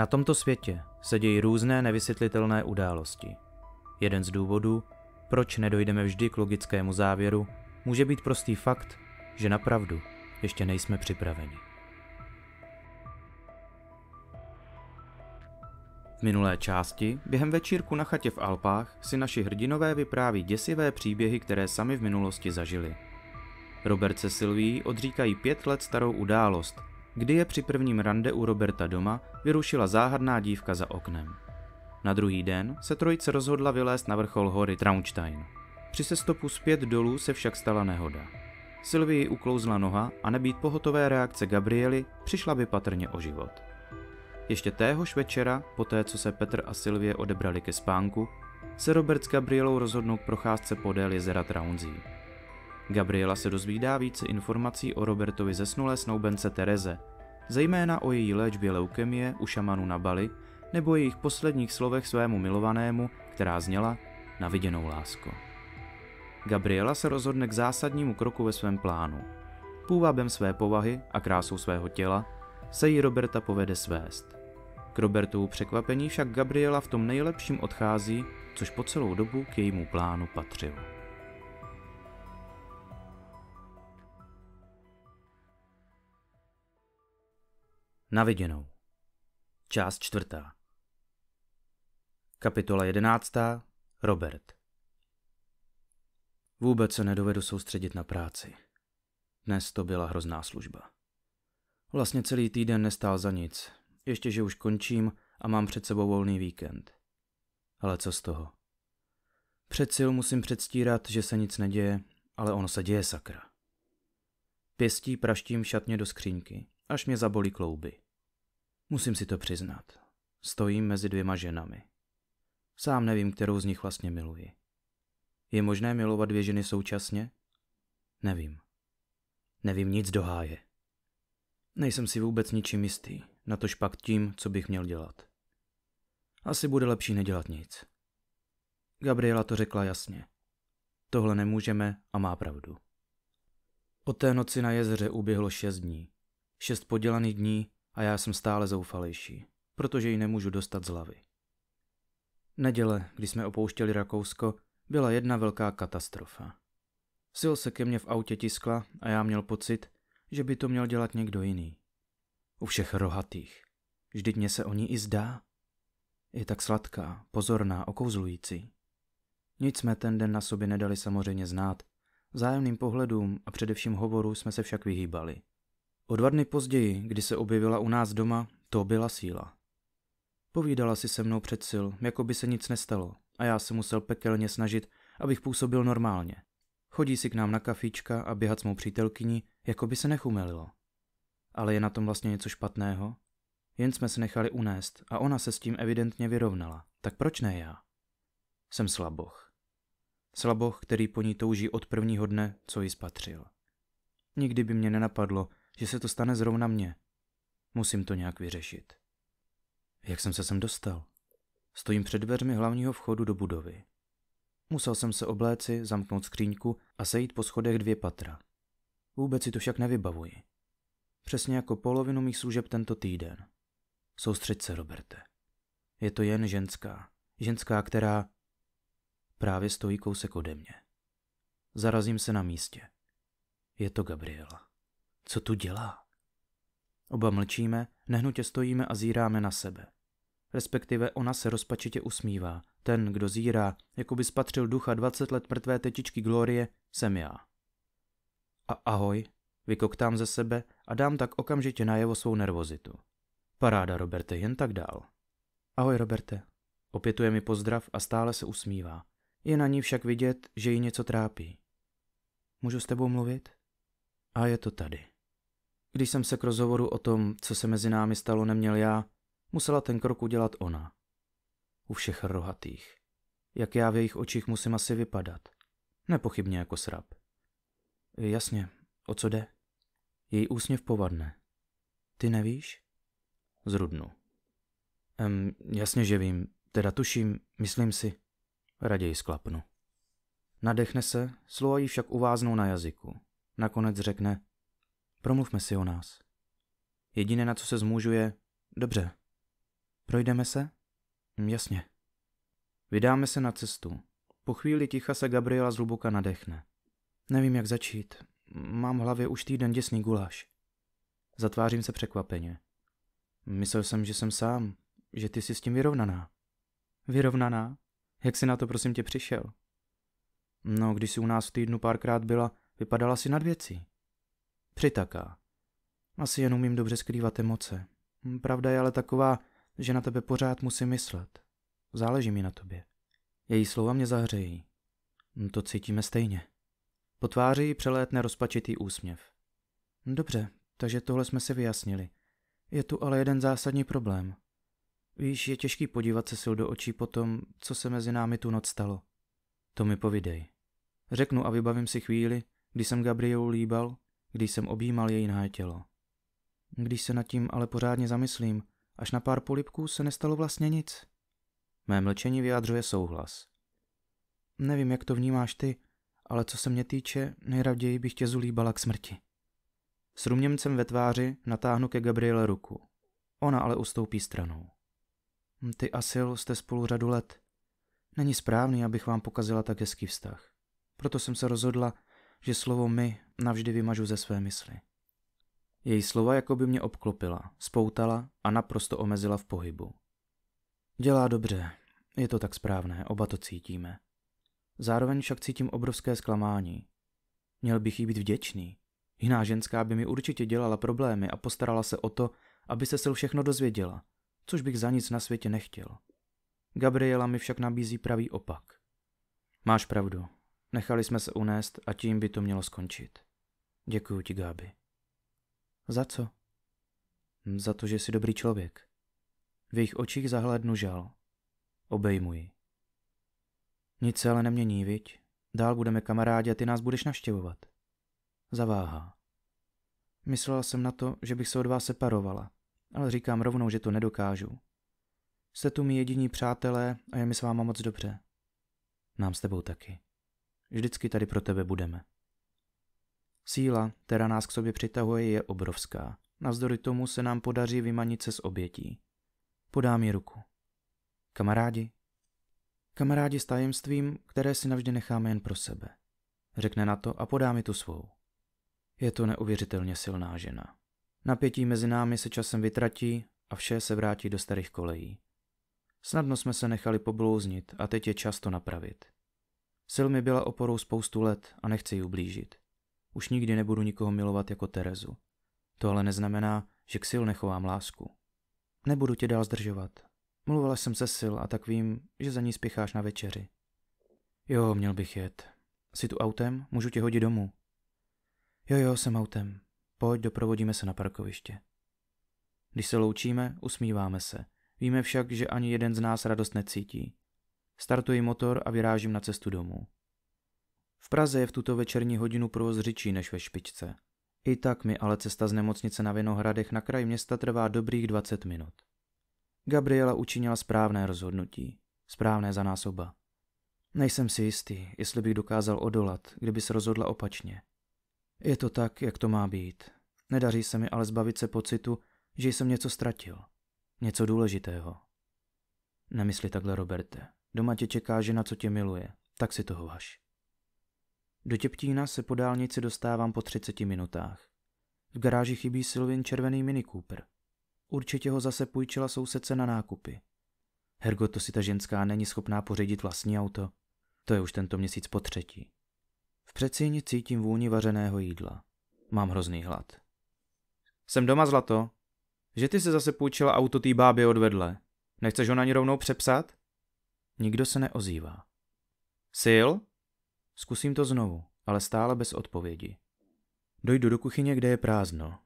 Na tomto světě se dějí různé nevysvětlitelné události. Jeden z důvodů, proč nedojdeme vždy k logickému závěru, může být prostý fakt, že napravdu ještě nejsme připraveni. V minulé části, během večírku na chatě v Alpách, si naši hrdinové vypráví děsivé příběhy, které sami v minulosti zažili. Robert se Silví odříkají pět let starou událost, kdy je při prvním rande u Roberta doma vyrušila záhadná dívka za oknem. Na druhý den se trojice rozhodla vylézt na vrchol hory Traunstein. Při sestopu zpět dolů se však stala nehoda. Sylvii uklouzla noha a nebýt pohotové reakce Gabriely, přišla by patrně o život. Ještě téhož večera, poté co se Petr a Sylvie odebrali ke spánku, se Robert s Gabrielou rozhodnou k procházce podél jezera Traunzí. Gabriela se dozvídá více informací o Robertovi zesnulé snoubence Tereze zejména o její léčbě leukemie u šamanu na Bali nebo jejich posledních slovech svému milovanému, která zněla na viděnou lásko. Gabriela se rozhodne k zásadnímu kroku ve svém plánu. Půvabem své povahy a krásou svého těla se jí Roberta povede svést. K Robertovu překvapení však Gabriela v tom nejlepším odchází, což po celou dobu k jejímu plánu patřilo. viděnou. Část čtvrtá. Kapitola jedenáctá. Robert. Vůbec se nedovedu soustředit na práci. Dnes to byla hrozná služba. Vlastně celý týden nestál za nic. Ještě, že už končím a mám před sebou volný víkend. Ale co z toho? Před sil musím předstírat, že se nic neděje, ale ono se děje sakra. Pěstí praštím šatně do skřínky až mě zabolí klouby. Musím si to přiznat. Stojím mezi dvěma ženami. Sám nevím, kterou z nich vlastně miluji. Je možné milovat dvě ženy současně? Nevím. Nevím nic do háje. Nejsem si vůbec ničím jistý, natož pak tím, co bych měl dělat. Asi bude lepší nedělat nic. Gabriela to řekla jasně. Tohle nemůžeme a má pravdu. Od té noci na jezeře uběhlo šest dní. Šest podělaných dní a já jsem stále zoufalejší, protože ji nemůžu dostat z hlavy. Neděle, kdy jsme opouštěli Rakousko, byla jedna velká katastrofa. Sil se ke mně v autě tiskla a já měl pocit, že by to měl dělat někdo jiný. U všech rohatých. Vždyť mě se o ní i zdá. Je tak sladká, pozorná, okouzlující. Nic jsme ten den na sobě nedali samozřejmě znát. Zájemným pohledům a především hovoru jsme se však vyhýbali. O dva dny později, kdy se objevila u nás doma, to byla síla. Povídala si se mnou před sil, jako by se nic nestalo, a já se musel pekelně snažit, abych působil normálně. Chodí si k nám na kafíčka a běhat s mou přítelkyní, jako by se nechumelilo. Ale je na tom vlastně něco špatného? Jen jsme se nechali unést a ona se s tím evidentně vyrovnala. Tak proč ne já? Jsem slaboch. Slaboch, který po ní touží od prvního dne, co ji spatřil. Nikdy by mě nenapadlo, že se to stane zrovna mně. Musím to nějak vyřešit. Jak jsem se sem dostal? Stojím před dveřmi hlavního vchodu do budovy. Musel jsem se obléci, zamknout skříňku a sejít po schodech dvě patra. Vůbec si to však nevybavuji. Přesně jako polovinu mých služeb tento týden. Soustřed se, Roberte. Je to jen ženská. Ženská, která právě stojí kousek ode mě. Zarazím se na místě. Je to Gabriela. Co tu dělá? Oba mlčíme, nehnutě stojíme a zíráme na sebe. Respektive ona se rozpačitě usmívá. Ten, kdo zírá, jako by spatřil ducha 20 let mrtvé tetičky Glorie, jsem já. A ahoj, vykoktám ze sebe a dám tak okamžitě najevo svou nervozitu. Paráda, Roberte, jen tak dál. Ahoj, Roberte. Opětuje mi pozdrav a stále se usmívá. Je na ní však vidět, že ji něco trápí. Můžu s tebou mluvit? A je to tady. Když jsem se k rozhovoru o tom, co se mezi námi stalo, neměl já, musela ten krok udělat ona. U všech rohatých. Jak já v jejich očích musím asi vypadat. Nepochybně jako srab. Jasně, o co jde? Její úsměv povadne. Ty nevíš? Zrudnu. Em, jasně, že vím. Teda tuším, myslím si. Raději sklapnu. Nadechne se, slova jí však uváznou na jazyku. Nakonec řekne, Promluvme si o nás. Jediné, na co se zmůžu, je... Dobře. Projdeme se? Hm, jasně. Vydáme se na cestu. Po chvíli ticha se Gabriela zhluboka nadechne. Nevím, jak začít. Mám v hlavě už týden děsný guláš. Zatvářím se překvapeně. Myslel jsem, že jsem sám, že ty jsi s tím vyrovnaná. Vyrovnaná? Jak jsi na to prosím tě přišel? No, když jsi u nás v týdnu párkrát byla, vypadala si nad věcí. Přitaká. Asi jen umím dobře skrývat emoce. Hm, pravda je ale taková, že na tebe pořád musím myslet. Záleží mi na tobě. Její slova mě zahřejí. Hm, to cítíme stejně. Po tváři přelétne rozpačitý úsměv. Hm, dobře, takže tohle jsme si vyjasnili. Je tu ale jeden zásadní problém. Víš, je těžký podívat se sil do očí po tom, co se mezi námi tu noc stalo. To mi povidej. Řeknu a vybavím si chvíli, kdy jsem Gabrielu líbal když jsem objímal její nahé tělo. Když se nad tím ale pořádně zamyslím, až na pár polipků se nestalo vlastně nic. Mé mlčení vyjadřuje souhlas. Nevím, jak to vnímáš ty, ale co se mě týče, nejraději bych tě zulíbala k smrti. S rumněmcem ve tváři natáhnu ke Gabriele ruku. Ona ale ustoupí stranou. Ty a Sil jste spolu řadu let. Není správný, abych vám pokazila tak hezký vztah. Proto jsem se rozhodla, že slovo my navždy vymažu ze své mysli. Její slova jako by mě obklopila, spoutala a naprosto omezila v pohybu. Dělá dobře, je to tak správné, oba to cítíme. Zároveň však cítím obrovské zklamání. Měl bych jí být vděčný. Jiná ženská by mi určitě dělala problémy a postarala se o to, aby se sil všechno dozvěděla, což bych za nic na světě nechtěl. Gabriela mi však nabízí pravý opak. Máš pravdu, Nechali jsme se unést a tím by to mělo skončit. Děkuji ti, Gáby. Za co? Hm, za to, že jsi dobrý člověk. V jejich očích zahlédnu žal. Obejmuji. Nic se ale nemění, viď? Dál budeme kamarádi a ty nás budeš navštěvovat. Zaváhá. Myslela jsem na to, že bych se od vás separovala, ale říkám rovnou, že to nedokážu. Jste tu mi jediní přátelé a je mi s váma moc dobře. Nám s tebou taky. Vždycky tady pro tebe budeme. Síla, která nás k sobě přitahuje, je obrovská. Navzdory tomu se nám podaří vymanit se z obětí. Podám mi ruku. Kamarádi? Kamarádi s tajemstvím, které si navždy necháme jen pro sebe. Řekne na to a podá mi tu svou. Je to neuvěřitelně silná žena. Napětí mezi námi se časem vytratí a vše se vrátí do starých kolejí. Snadno jsme se nechali poblouznit a teď je čas to napravit. Sil mi byla oporou spoustu let a nechci ji ublížit. Už nikdy nebudu nikoho milovat jako Terezu. To ale neznamená, že k Sil nechovám lásku. Nebudu tě dál zdržovat. Mluvila jsem se Sil a tak vím, že za ní spěcháš na večeři. Jo, měl bych jet. Jsi tu autem? Můžu tě hodit domů. Jo, jo, jsem autem. Pojď, doprovodíme se na parkoviště. Když se loučíme, usmíváme se. Víme však, že ani jeden z nás radost necítí. Startuji motor a vyrážím na cestu domů. V Praze je v tuto večerní hodinu provoz řičí než ve špičce. I tak mi ale cesta z nemocnice na Vinohradech na kraj města trvá dobrých 20 minut. Gabriela učinila správné rozhodnutí. Správné za nás oba. Nejsem si jistý, jestli bych dokázal odolat, kdyby se rozhodla opačně. Je to tak, jak to má být. Nedaří se mi ale zbavit se pocitu, že jsem něco ztratil. Něco důležitého. Nemysli takhle, Roberte. Doma tě čeká žena, co tě miluje, tak si toho vaš. Do Těptína se po dálnici dostávám po 30 minutách. V garáži chybí Silvin červený Mini Cooper. Určitě ho zase půjčila sousedce na nákupy. Hergo, to si ta ženská není schopná pořídit vlastní auto. To je už tento měsíc po třetí. V přecíni cítím vůni vařeného jídla. Mám hrozný hlad. Jsem doma, Zlato. Že ty se zase půjčila auto té báby odvedle? Nechceš ho na ní rovnou přepsat? Nikdo se neozývá. Sil? Zkusím to znovu, ale stále bez odpovědi. Dojdu do kuchyně, kde je prázdno.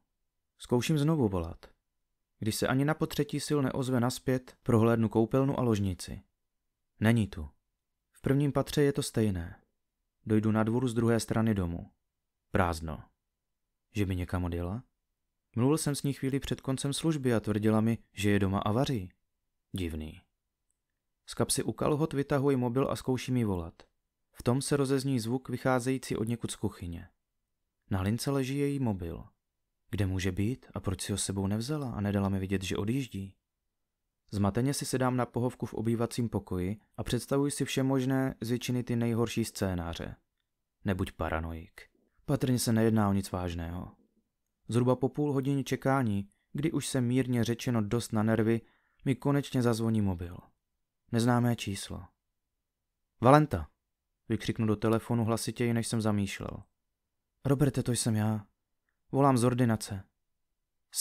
Zkouším znovu volat. Když se ani na potřetí sil neozve naspět, prohlédnu koupelnu a ložnici. Není tu. V prvním patře je to stejné. Dojdu na dvůr z druhé strany domu. Prázdno. Že by někam odjela? Mluvil jsem s ní chvíli před koncem služby a tvrdila mi, že je doma a vaří. Divný. Z kapsy u kalhot vytahuji mobil a zkouším ji volat. V tom se rozezní zvuk vycházející od někud z kuchyně. Na lince leží její mobil. Kde může být a proč si ho sebou nevzala a nedala mi vidět, že odjíždí? Zmateně si sedám na pohovku v obývacím pokoji a představuji si vše možné, z většiny ty nejhorší scénáře. Nebuď paranoik. Patrně se nejedná o nic vážného. Zhruba po půl hodině čekání, kdy už se mírně řečeno dost na nervy, mi konečně zazvoní mobil. Neznámé číslo. Valenta, vykřiknu do telefonu hlasitěji, než jsem zamýšlel. Roberte, to jsem já. Volám z ordinace.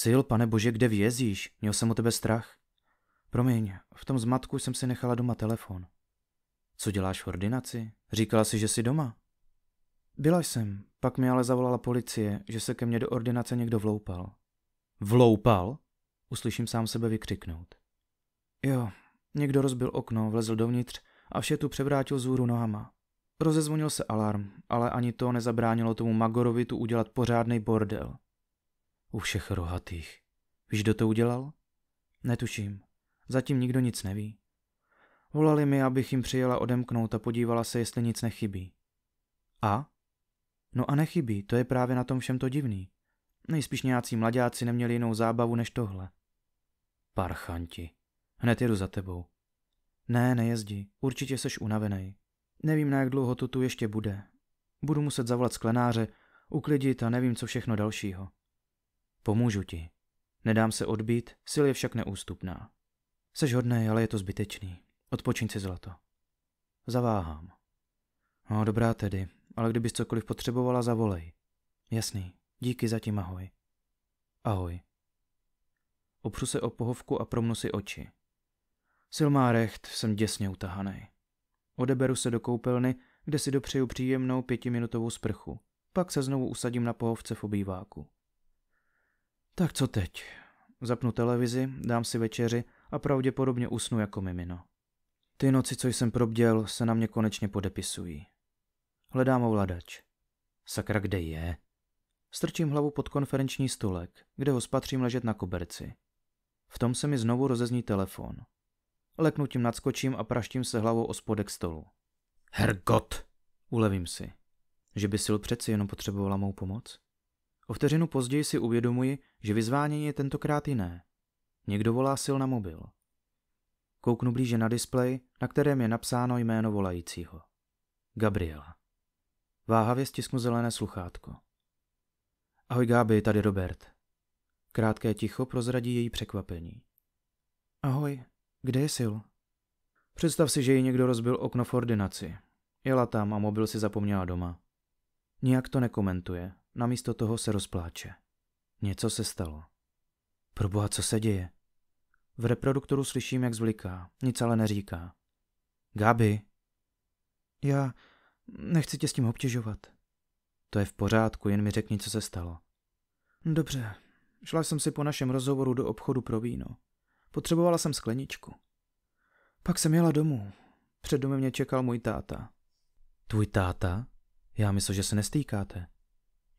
Sil, pane bože, kde vězíš? Měl jsem o tebe strach. Promiň, v tom zmatku jsem si nechala doma telefon. Co děláš v ordinaci? Říkala si, že jsi doma. Byla jsem, pak mi ale zavolala policie, že se ke mně do ordinace někdo vloupal. Vloupal? Uslyším sám sebe vykřiknout. Jo, Někdo rozbil okno, vlezl dovnitř a vše tu převrátil úru nohama. Rozezvonil se alarm, ale ani to nezabránilo tomu Magorovi tu udělat pořádný bordel. U všech rohatých. Víš, kdo to udělal? Netuším. Zatím nikdo nic neví. Volali mi, abych jim přijela odemknout a podívala se, jestli nic nechybí. A? No a nechybí, to je právě na tom všem to divný. Nejspíš nějací mladáci neměli jinou zábavu než tohle. Parchanti. Hned jedu za tebou. Ne, nejezdi, určitě seš unavený. Nevím, na jak dlouho to tu ještě bude. Budu muset zavolat sklenáře, uklidit a nevím, co všechno dalšího. Pomůžu ti. Nedám se odbít, sil je však neústupná. Seš hodnej, ale je to zbytečný. Odpočiň si zlato. Zaváhám. No, dobrá tedy, ale kdybys cokoliv potřebovala, zavolej. Jasný, díky zatím ahoj. Ahoj. Opřu se o pohovku a promnu si oči. Silmá recht, jsem děsně utahaný. Odeberu se do koupelny, kde si dopřeju příjemnou pětiminutovou sprchu. Pak se znovu usadím na pohovce v obýváku. Tak co teď? Zapnu televizi, dám si večeři a pravděpodobně usnu jako mimino. Ty noci, co jsem probděl, se na mě konečně podepisují. Hledám ovladač. Sakra, kde je? Strčím hlavu pod konferenční stolek, kde ho spatřím ležet na koberci. V tom se mi znovu rozezní telefon. Leknutím nadskočím a praštím se hlavou o spodek stolu. Hergot! Ulevím si. Že by Sil přeci jenom potřebovala mou pomoc? O vteřinu později si uvědomuji, že vyzvánění je tentokrát jiné. Někdo volá Sil na mobil. Kouknu blíže na displej, na kterém je napsáno jméno volajícího. Gabriela. Váhavě stisknu zelené sluchátko. Ahoj Gáby, tady Robert. Krátké ticho prozradí její překvapení. Ahoj, kde je Sil? Představ si, že jí někdo rozbil okno v ordinaci. Jela tam a mobil si zapomněla doma. Nijak to nekomentuje, namísto toho se rozpláče. Něco se stalo. Proboha, co se děje? V reproduktoru slyším, jak zvliká, nic ale neříká. Gabi? Já nechci tě s tím obtěžovat. To je v pořádku, jen mi řekni, co se stalo. Dobře, šla jsem si po našem rozhovoru do obchodu pro víno. Potřebovala jsem skleničku. Pak jsem jela domů. Před domem mě čekal můj táta. Tvůj táta? Já myslím, že se nestýkáte.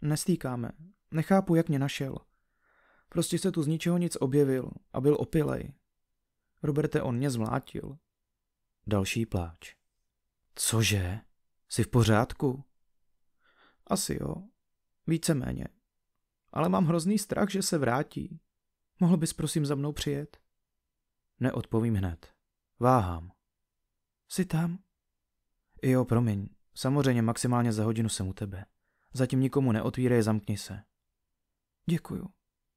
Nestýkáme. Nechápu, jak mě našel. Prostě se tu z ničeho nic objevil a byl opilej. Roberte, on mě zmlátil. Další pláč. Cože? Jsi v pořádku? Asi jo. Víceméně. Ale mám hrozný strach, že se vrátí. Mohl bys prosím za mnou přijet? Neodpovím hned. Váhám. Jsi tam? Jo, promiň. Samozřejmě maximálně za hodinu jsem u tebe. Zatím nikomu neotvírej, zamkni se. Děkuju.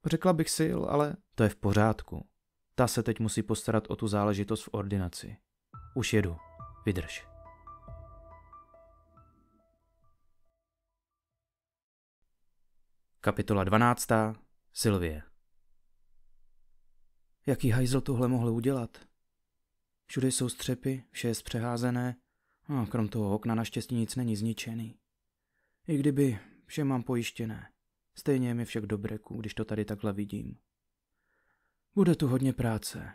Řekla bych si, ale to je v pořádku. Ta se teď musí postarat o tu záležitost v ordinaci. Už jedu. Vydrž. Kapitola 12. Silvie Jaký hajzl tohle mohl udělat? Všude jsou střepy, vše je zpřeházené a krom toho okna naštěstí nic není zničený. I kdyby, vše mám pojištěné. Stejně je mi však do breku, když to tady takhle vidím. Bude tu hodně práce.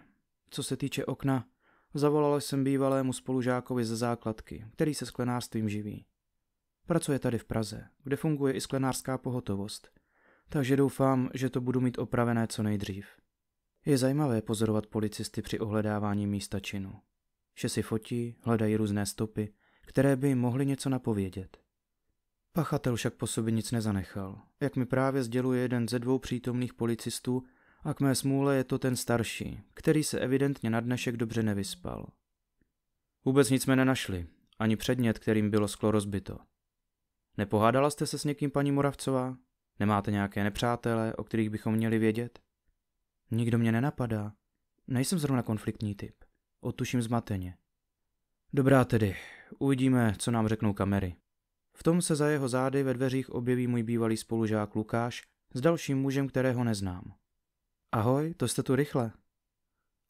Co se týče okna, zavolal jsem bývalému spolužákovi ze základky, který se sklenářstvím živí. Pracuje tady v Praze, kde funguje i sklenářská pohotovost, takže doufám, že to budu mít opravené co nejdřív. Je zajímavé pozorovat policisty při ohledávání místa činu. Že si fotí, hledají různé stopy, které by jim mohly něco napovědět. Pachatel však po sobě nic nezanechal, jak mi právě sděluje jeden ze dvou přítomných policistů a k mé smůle je to ten starší, který se evidentně na dnešek dobře nevyspal. Vůbec nic jsme nenašli, ani předmět, kterým bylo sklo rozbito. Nepohádala jste se s někým, paní Moravcová? Nemáte nějaké nepřátelé, o kterých bychom měli vědět? Nikdo mě nenapadá. Nejsem zrovna konfliktní typ. Otuším zmateně. Dobrá tedy, uvidíme, co nám řeknou kamery. V tom se za jeho zády ve dveřích objeví můj bývalý spolužák Lukáš s dalším mužem, kterého neznám. Ahoj, to jste tu rychle.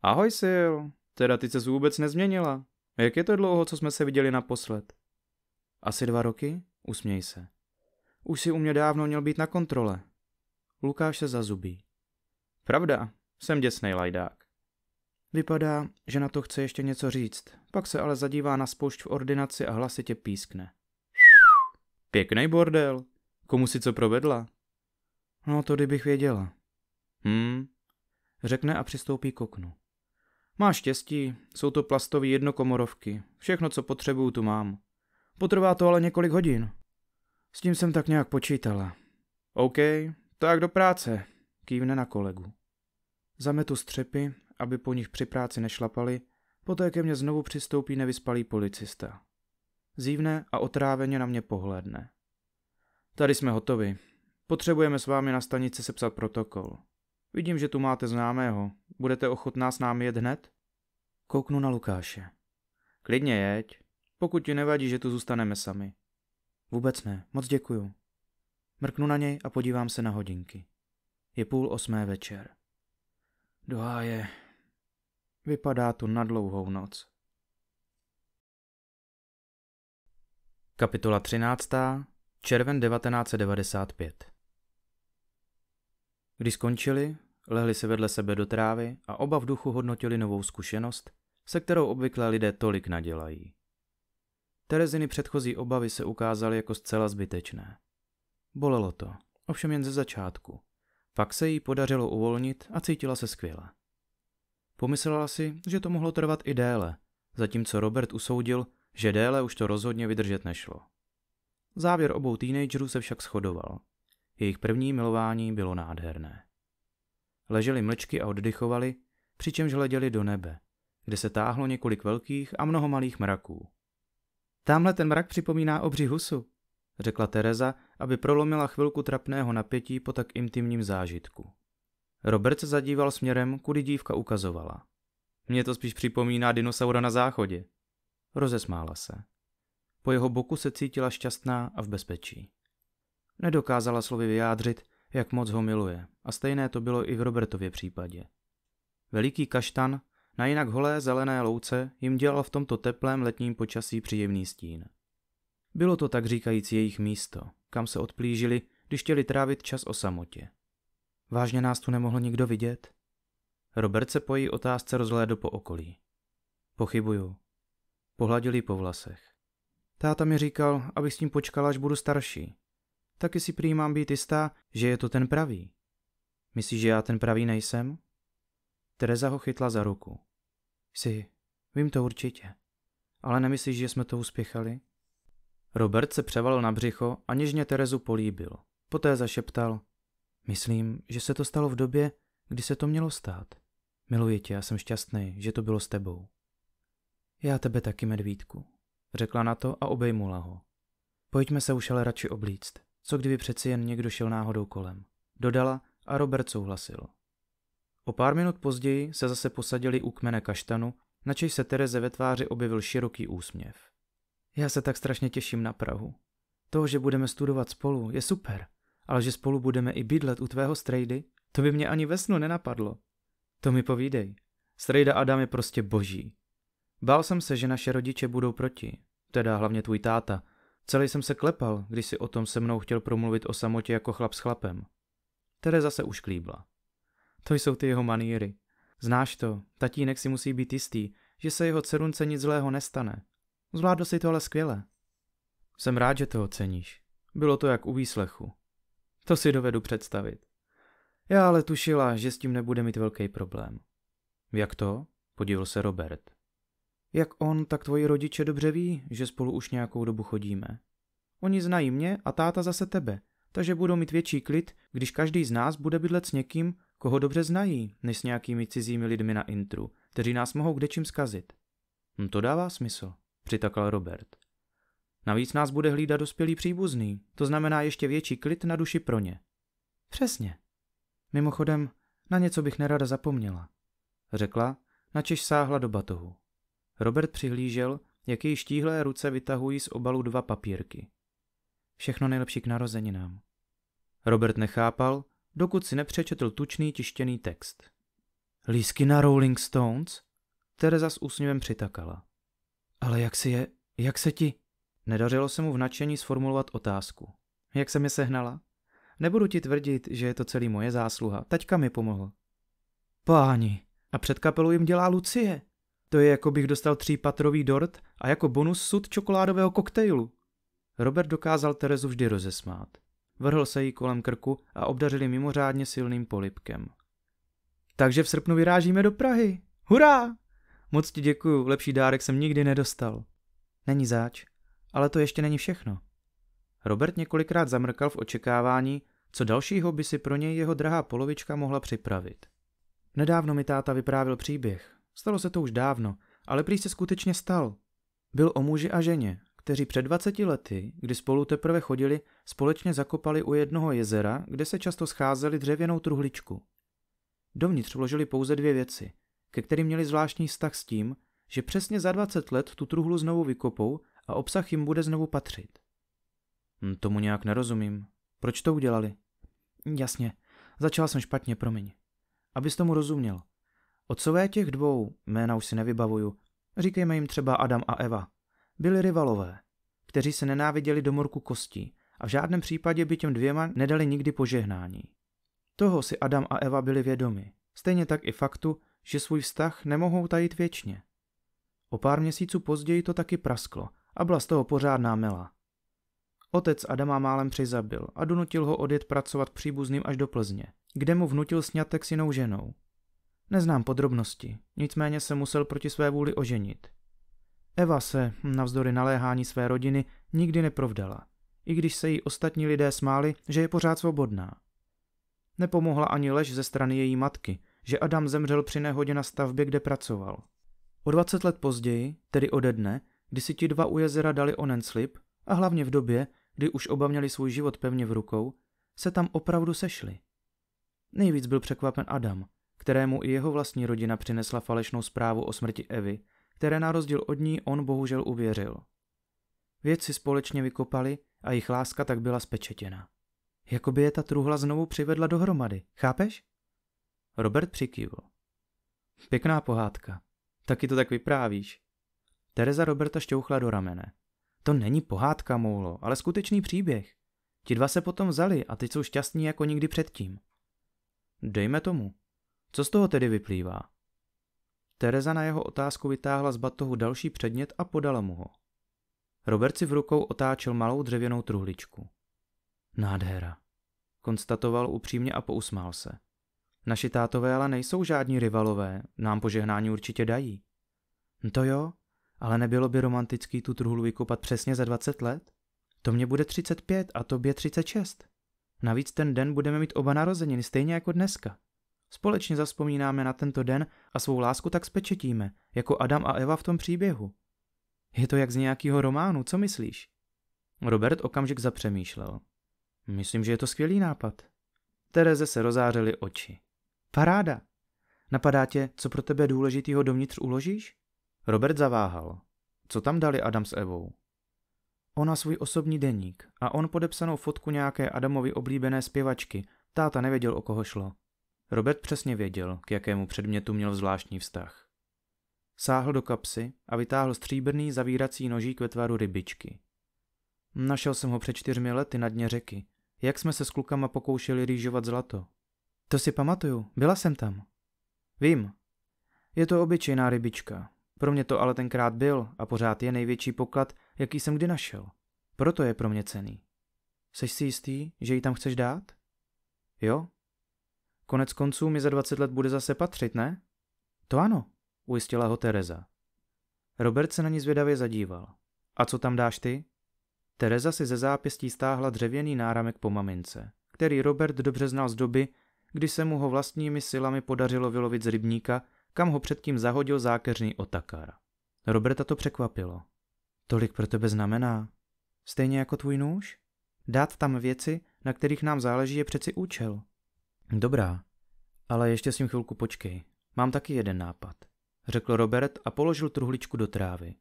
Ahoj Sil, teda ty se vůbec nezměnila. Jak je to dlouho, co jsme se viděli naposled? Asi dva roky? Usměj se. Už si u mě dávno měl být na kontrole. Lukáš se zazubí. Pravda, jsem děsný lajdák. Vypadá, že na to chce ještě něco říct, pak se ale zadívá na spoušť v ordinaci a hlasitě pískne. Pěkný bordel. Komu si co provedla? No to kdybych věděla. Hm, řekne a přistoupí k oknu. Má štěstí, jsou to plastové jednokomorovky. Všechno, co potřebuju, tu mám. Potrvá to ale několik hodin. S tím jsem tak nějak počítala. OK, tak do práce kývne na kolegu. Zametu střepy, aby po nich při práci nešlapali, poté ke mně znovu přistoupí nevyspalý policista. Zívne a otráveně na mě pohledne. Tady jsme hotovi. Potřebujeme s vámi na stanici sepsat protokol. Vidím, že tu máte známého. Budete ochotná s námi jet hned? Kouknu na Lukáše. Klidně jeď, pokud ti nevadí, že tu zůstaneme sami. Vůbec ne, moc děkuju. Mrknu na něj a podívám se na hodinky. Je půl osmé večer. Doháje. Vypadá to na dlouhou noc. Kapitola 13. Červen 1995 Když skončili, lehli se vedle sebe do trávy a oba v duchu hodnotili novou zkušenost, se kterou obvykle lidé tolik nadělají. Tereziny předchozí obavy se ukázaly jako zcela zbytečné. Bolelo to, ovšem jen ze začátku – pak se jí podařilo uvolnit a cítila se skvěle. Pomyslela si, že to mohlo trvat i déle, zatímco Robert usoudil, že déle už to rozhodně vydržet nešlo. Závěr obou teenagerů se však shodoval. Jejich první milování bylo nádherné. Leželi mlčky a oddychovali, přičemž hleděli do nebe, kde se táhlo několik velkých a mnoho malých mraků. Tamhle ten mrak připomíná obří husu, řekla Tereza, aby prolomila chvilku trapného napětí po tak intimním zážitku. Robert se zadíval směrem, kudy dívka ukazovala. Mně to spíš připomíná dinosaura na záchodě. Rozesmála se. Po jeho boku se cítila šťastná a v bezpečí. Nedokázala slovy vyjádřit, jak moc ho miluje a stejné to bylo i v Robertově případě. Veliký kaštan na jinak holé zelené louce jim dělal v tomto teplém letním počasí příjemný stín. Bylo to tak říkajíc jejich místo, kam se odplížili, když chtěli trávit čas o samotě. Vážně nás tu nemohl nikdo vidět? Robert se po její otázce rozhlédl po okolí. Pochybuju. Pohladili po vlasech. Táta mi říkal, abych s tím počkala, až budu starší. Taky si přijímám být jistá, že je to ten pravý. Myslíš, že já ten pravý nejsem? Tereza ho chytla za ruku. Jsi, vím to určitě. Ale nemyslíš, že jsme to uspěchali? Robert se převalil na břicho a něžně Terezu políbil. Poté zašeptal. Myslím, že se to stalo v době, kdy se to mělo stát. Miluji tě a jsem šťastný, že to bylo s tebou. Já tebe taky, medvídku. Řekla na to a obejmula ho. Pojďme se už ale radši oblíct. Co kdyby přeci jen někdo šel náhodou kolem. Dodala a Robert souhlasil. O pár minut později se zase posadili u kmene kaštanu, načež se Tereze ve tváři objevil široký úsměv. Já se tak strašně těším na Prahu. To, že budeme studovat spolu, je super, ale že spolu budeme i bydlet u tvého strejdy, to by mě ani ve snu nenapadlo. To mi povídej. Strejda Adam je prostě boží. Bál jsem se, že naše rodiče budou proti, teda hlavně tvůj táta. Celý jsem se klepal, když si o tom se mnou chtěl promluvit o samotě jako chlap s chlapem. Tereza se už klíbla. To jsou ty jeho maníry. Znáš to, tatínek si musí být jistý, že se jeho cerunce nic zlého nestane. Zvládl si to ale skvěle. Jsem rád, že to oceníš. Bylo to jak u výslechu. To si dovedu představit. Já ale tušila, že s tím nebude mít velký problém. Jak to? Podíval se Robert. Jak on, tak tvoji rodiče dobře ví, že spolu už nějakou dobu chodíme. Oni znají mě a táta zase tebe, takže budou mít větší klid, když každý z nás bude bydlet s někým, koho dobře znají, než s nějakými cizími lidmi na intru, kteří nás mohou kdečím zkazit. Hm, to dává smysl přitakal Robert. Navíc nás bude hlídat dospělý příbuzný, to znamená ještě větší klid na duši pro ně. Přesně. Mimochodem, na něco bych nerada zapomněla. Řekla, načež sáhla do batohu. Robert přihlížel, jak její štíhlé ruce vytahují z obalu dva papírky. Všechno nejlepší k narozeninám. Robert nechápal, dokud si nepřečetl tučný tištěný text. Lísky na Rolling Stones? Tereza s úsměvem přitakala. Ale jak si je, jak se ti? Nedařilo se mu v nadšení sformulovat otázku. Jak se mi sehnala? Nebudu ti tvrdit, že je to celý moje zásluha. Taťka mi pomohl. Páni, a před kapelou jim dělá Lucie. To je jako bych dostal třípatrový dort a jako bonus sud čokoládového koktejlu. Robert dokázal Terezu vždy rozesmát. Vrhl se jí kolem krku a obdařili mimořádně silným polipkem. Takže v srpnu vyrážíme do Prahy. Hurá! Moc ti děkuju, lepší dárek jsem nikdy nedostal. Není záč, ale to ještě není všechno. Robert několikrát zamrkal v očekávání, co dalšího by si pro něj jeho drahá polovička mohla připravit. Nedávno mi táta vyprávil příběh. Stalo se to už dávno, ale prý se skutečně stal. Byl o muži a ženě, kteří před 20 lety, kdy spolu teprve chodili, společně zakopali u jednoho jezera, kde se často scházeli dřevěnou truhličku. Dovnitř vložili pouze dvě věci ke kterým měli zvláštní vztah s tím, že přesně za 20 let tu truhlu znovu vykopou a obsah jim bude znovu patřit. Hm, tomu nějak nerozumím. Proč to udělali? Jasně, začal jsem špatně, promiň. Abys tomu rozuměl. Otcové těch dvou, jména už si nevybavuju, říkejme jim třeba Adam a Eva, byli rivalové, kteří se nenáviděli do morku kostí a v žádném případě by těm dvěma nedali nikdy požehnání. Toho si Adam a Eva byli vědomi, stejně tak i faktu, že svůj vztah nemohou tajit věčně. O pár měsíců později to taky prasklo a byla z toho pořádná mela. Otec Adama málem přizabil a donutil ho odjet pracovat k příbuzným až do Plzně, kde mu vnutil sňatek s jinou ženou. Neznám podrobnosti, nicméně se musel proti své vůli oženit. Eva se, hm, navzdory naléhání své rodiny, nikdy neprovdala, i když se jí ostatní lidé smáli, že je pořád svobodná. Nepomohla ani lež ze strany její matky – že Adam zemřel při nehodě na stavbě, kde pracoval. O 20 let později, tedy ode dne, kdy si ti dva u jezera dali onen slib a hlavně v době, kdy už oba měli svůj život pevně v rukou, se tam opravdu sešli. Nejvíc byl překvapen Adam, kterému i jeho vlastní rodina přinesla falešnou zprávu o smrti Evy, které na rozdíl od ní on bohužel uvěřil. Věci společně vykopali a jejich láska tak byla spečetěna. Jakoby je ta truhla znovu přivedla dohromady, chápeš? Robert přikývl. Pěkná pohádka. Taky to tak vyprávíš. Tereza Roberta šťouchla do ramene. To není pohádka, Moulo, ale skutečný příběh. Ti dva se potom vzali a teď jsou šťastní jako nikdy předtím. Dejme tomu. Co z toho tedy vyplývá? Tereza na jeho otázku vytáhla z batohu další předmět a podala mu ho. Robert si v rukou otáčel malou dřevěnou truhličku. Nádhera, konstatoval upřímně a pousmál se. Naši tátové ale nejsou žádní rivalové, nám požehnání určitě dají. Hm, to jo, ale nebylo by romantický tu truhlu vykopat přesně za 20 let? To mě bude 35 a tobě 36. Navíc ten den budeme mít oba narozeniny, stejně jako dneska. Společně zaspomínáme na tento den a svou lásku tak spečetíme, jako Adam a Eva v tom příběhu. Je to jak z nějakého románu, co myslíš? Robert okamžik zapřemýšlel. Myslím, že je to skvělý nápad. Tereze se rozářily oči. Paráda. Napadá tě, co pro tebe důležitýho dovnitř uložíš? Robert zaváhal. Co tam dali Adam s Evou? Ona svůj osobní deník a on podepsanou fotku nějaké Adamovi oblíbené zpěvačky. Táta nevěděl, o koho šlo. Robert přesně věděl, k jakému předmětu měl zvláštní vztah. Sáhl do kapsy a vytáhl stříbrný zavírací nožík ve tvaru rybičky. Našel jsem ho před čtyřmi lety na dně řeky, jak jsme se s klukama pokoušeli rýžovat zlato, to si pamatuju, byla jsem tam. Vím. Je to obyčejná rybička. Pro mě to ale tenkrát byl a pořád je největší poklad, jaký jsem kdy našel. Proto je pro mě cený. Seš si jistý, že ji tam chceš dát? Jo. Konec konců mi za 20 let bude zase patřit, ne? To ano, ujistila ho Tereza. Robert se na ní zvědavě zadíval. A co tam dáš ty? Tereza si ze zápěstí stáhla dřevěný náramek po mamince, který Robert dobře znal z doby, kdy se mu ho vlastními silami podařilo vylovit z rybníka, kam ho předtím zahodil zákeřný Otakar. Roberta to překvapilo. Tolik pro tebe znamená. Stejně jako tvůj nůž? Dát tam věci, na kterých nám záleží, je přeci účel. Dobrá, ale ještě s ním chvilku počkej. Mám taky jeden nápad, řekl Robert a položil truhličku do trávy.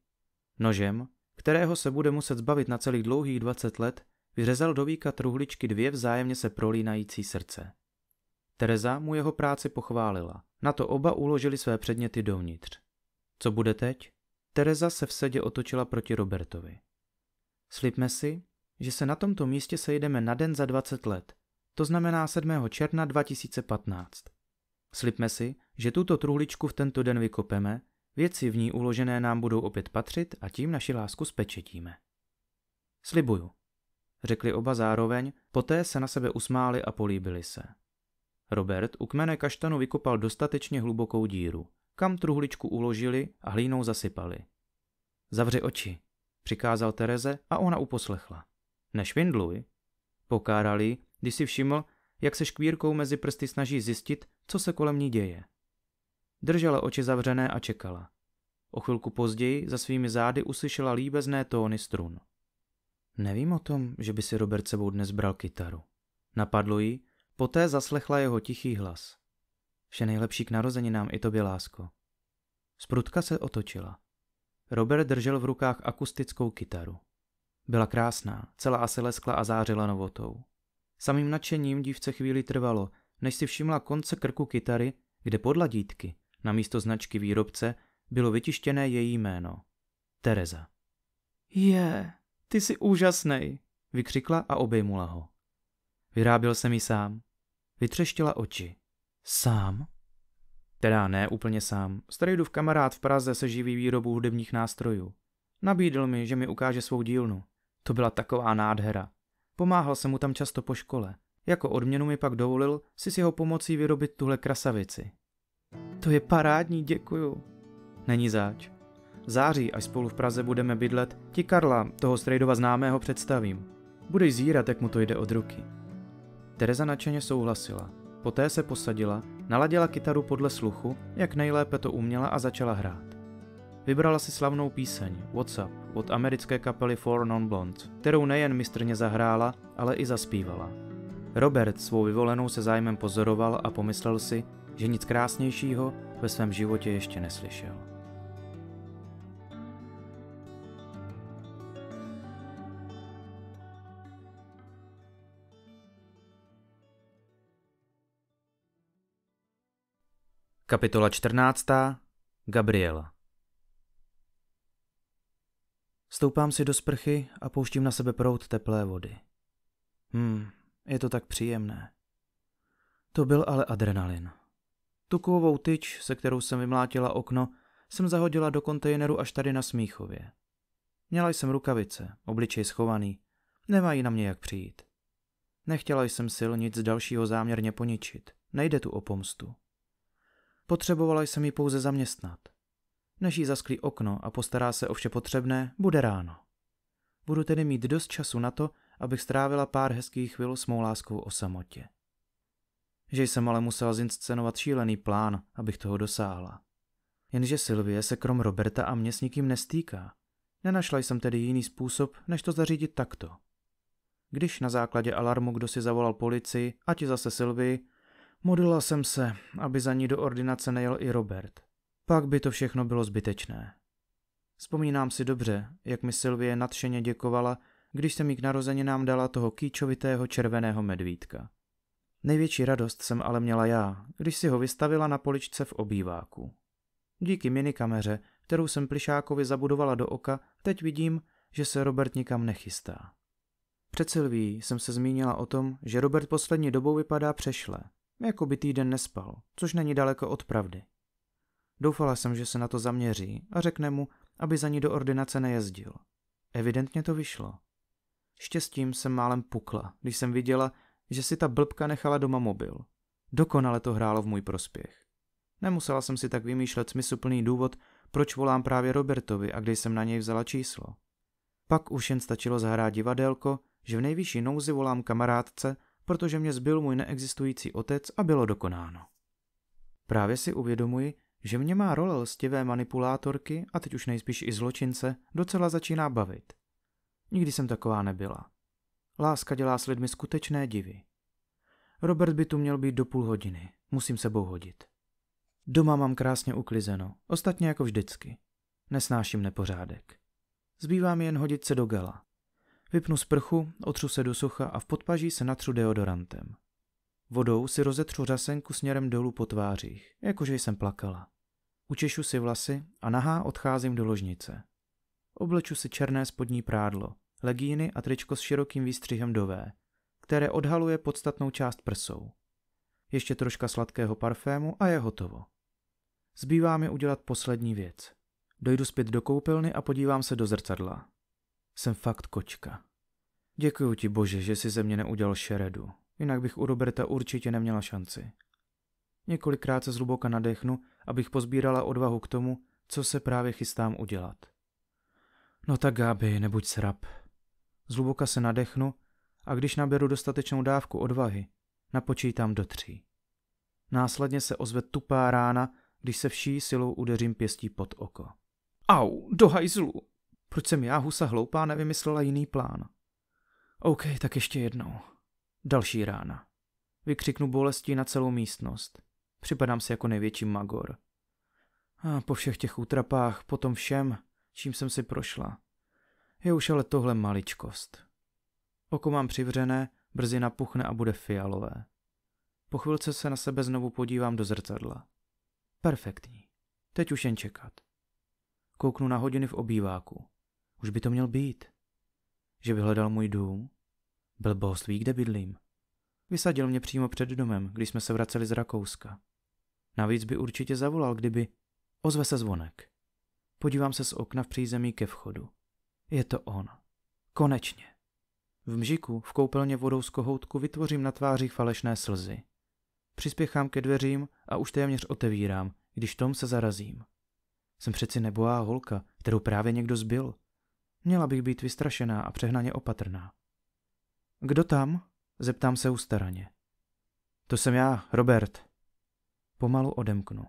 Nožem, kterého se bude muset zbavit na celých dlouhých 20 let, vyřezal do víka truhličky dvě vzájemně se prolínající srdce. Tereza mu jeho práci pochválila. Na to oba uložili své předměty dovnitř. Co bude teď? Tereza se v sedě otočila proti Robertovi. Slibme si, že se na tomto místě sejdeme na den za 20 let, to znamená 7. června 2015. Slibme si, že tuto truhličku v tento den vykopeme, věci v ní uložené nám budou opět patřit a tím naši lásku spečetíme. Slibuju, řekli oba zároveň, poté se na sebe usmáli a políbili se. Robert u kmene kaštanu vykopal dostatečně hlubokou díru, kam truhličku uložili a hlínou zasypali. Zavři oči, přikázal Tereze a ona uposlechla. Nešvindluj. Pokárali, když si všiml, jak se škvírkou mezi prsty snaží zjistit, co se kolem ní děje. Držela oči zavřené a čekala. O chvilku později za svými zády uslyšela líbezné tóny strun. Nevím o tom, že by si Robert sebou dnes bral kytaru. Napadlo jí, Poté zaslechla jeho tichý hlas. Vše nejlepší k nám i tobě, lásko. Sprutka se otočila. Robert držel v rukách akustickou kytaru. Byla krásná, celá se leskla a zářila novotou. Samým nadšením dívce chvíli trvalo, než si všimla konce krku kytary, kde podla dítky, na místo značky výrobce, bylo vytištěné její jméno. Tereza. Je, ty jsi úžasnej, vykřikla a obejmula ho. Vyráběl jsem ji sám. Vytřeštila oči. Sám? Teda ne úplně sám. Strejdův kamarád v Praze se živí výrobu hudebních nástrojů. Nabídl mi, že mi ukáže svou dílnu. To byla taková nádhera. Pomáhal jsem mu tam často po škole. Jako odměnu mi pak dovolil si s jeho pomocí vyrobit tuhle krasavici. To je parádní, děkuju. Není záč. V září, až spolu v Praze budeme bydlet, ti Karla, toho strejdova známého, představím. Budeš zírat, jak mu to jde od ruky. Tereza nadšeně souhlasila. Poté se posadila, naladila kytaru podle sluchu, jak nejlépe to uměla a začala hrát. Vybrala si slavnou píseň What's Up od americké kapely Four Non Blondes, kterou nejen mistrně zahrála, ale i zaspívala. Robert svou vyvolenou se zájmem pozoroval a pomyslel si, že nic krásnějšího ve svém životě ještě neslyšel. Kapitola 14. Gabriela Stoupám si do sprchy a pouštím na sebe prout teplé vody. Hm, je to tak příjemné. To byl ale adrenalin. Tukovou tyč, se kterou jsem vymlátila okno, jsem zahodila do kontejneru až tady na Smíchově. Měla jsem rukavice, obličej schovaný. Nemají na mě jak přijít. Nechtěla jsem sil nic dalšího záměrně poničit. Nejde tu o pomstu. Potřebovala jsem ji pouze zaměstnat. Než jí zasklí okno a postará se o vše potřebné, bude ráno. Budu tedy mít dost času na to, abych strávila pár hezkých chvil s mou láskou o samotě. Že jsem ale musela zinscenovat šílený plán, abych toho dosáhla. Jenže Sylvie se krom Roberta a mě s nikým nestýká. Nenašla jsem tedy jiný způsob, než to zařídit takto. Když na základě alarmu kdo si zavolal policii, ať zase Sylvie, Modlila jsem se, aby za ní do ordinace nejel i Robert. Pak by to všechno bylo zbytečné. Vzpomínám si dobře, jak mi Sylvie nadšeně děkovala, když jsem jí k narozeninám dala toho kýčovitého červeného medvídka. Největší radost jsem ale měla já, když si ho vystavila na poličce v obýváku. Díky minikameře, kterou jsem plišákovi zabudovala do oka, teď vidím, že se Robert nikam nechystá. Před Sylvie jsem se zmínila o tom, že Robert poslední dobou vypadá přešle. Jako by týden nespal, což není daleko od pravdy. Doufala jsem, že se na to zaměří a řekne mu, aby za ní do ordinace nejezdil. Evidentně to vyšlo. Štěstím jsem málem pukla, když jsem viděla, že si ta blbka nechala doma mobil. Dokonale to hrálo v můj prospěch. Nemusela jsem si tak vymýšlet smysluplný důvod, proč volám právě Robertovi a kde jsem na něj vzala číslo. Pak už jen stačilo zahrát divadelko, že v nejvyšší nouzi volám kamarádce protože mě zbyl můj neexistující otec a bylo dokonáno. Právě si uvědomuji, že mě má role lstivé manipulátorky a teď už nejspíš i zločince docela začíná bavit. Nikdy jsem taková nebyla. Láska dělá s lidmi skutečné divy. Robert by tu měl být do půl hodiny. Musím sebou hodit. Doma mám krásně uklizeno, ostatně jako vždycky. Nesnáším nepořádek. Zbývá mi jen hodit se do gala. Vypnu sprchu, otřu se do sucha a v podpaží se natřu deodorantem. Vodou si rozetřu řasenku směrem dolů po tvářích, jakože jsem plakala. Učešu si vlasy a nahá odcházím do ložnice. Obleču si černé spodní prádlo, legíny a tričko s širokým výstřihem dové, které odhaluje podstatnou část prsou. Ještě troška sladkého parfému a je hotovo. Zbývá mi udělat poslední věc. Dojdu zpět do koupelny a podívám se do zrcadla. Jsem fakt kočka. Děkuji ti bože, že jsi ze mě neudělal šeredu, jinak bych u Roberta určitě neměla šanci. Několikrát se zhruboka nadechnu, abych pozbírala odvahu k tomu, co se právě chystám udělat. No tak Gáby, nebuď srab. Zhluboka se nadechnu a když naberu dostatečnou dávku odvahy, napočítám do tří. Následně se ozve tupá rána, když se vší silou udeřím pěstí pod oko. Au, do hajzlu! Proč jsem já, husa hloupá, nevymyslela jiný plán? OK, tak ještě jednou. Další rána. Vykřiknu bolestí na celou místnost. Připadám si jako největší magor. A po všech těch útrapách, po tom všem, čím jsem si prošla. Je už ale tohle maličkost. Oko mám přivřené, brzy napuchne a bude fialové. Po chvilce se na sebe znovu podívám do zrcadla. Perfektní. Teď už jen čekat. Kouknu na hodiny v obýváku. Už by to měl být. Že vyhledal můj dům? Byl bohosví, kde bydlím. Vysadil mě přímo před domem, když jsme se vraceli z Rakouska. Navíc by určitě zavolal, kdyby... Ozve se zvonek. Podívám se z okna v přízemí ke vchodu. Je to on. Konečně. V mžiku v koupelně vodou z kohoutku vytvořím na tváři falešné slzy. Přispěchám ke dveřím a už téměř otevírám, když tom se zarazím. Jsem přeci nebohá holka, kterou právě někdo zbyl Měla bych být vystrašená a přehnaně opatrná. Kdo tam? Zeptám se ustaraně. To jsem já, Robert. Pomalu odemknu.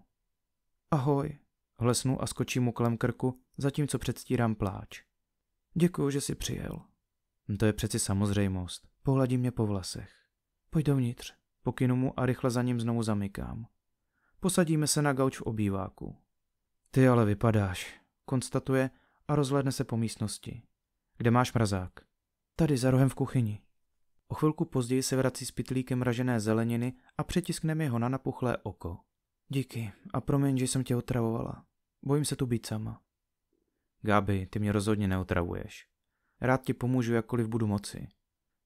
Ahoj. Hlesnu a skočím mu kolem krku, zatímco předstírám pláč. Děkuju, že jsi přijel. Hm, to je přeci samozřejmost. Pohladí mě po vlasech. Pojď dovnitř. Pokynu mu a rychle za ním znovu zamykám. Posadíme se na gauč v obýváku. Ty ale vypadáš, konstatuje a rozhlédne se po místnosti. Kde máš mrazák? Tady za rohem v kuchyni. O chvilku později se vrací s pitlíkem mražené zeleniny a přetiskne mi ho na napuchlé oko. Díky a promiň, že jsem tě otravovala. Bojím se tu být sama. Gabi, ty mě rozhodně neotravuješ. Rád ti pomůžu, jakkoliv budu moci.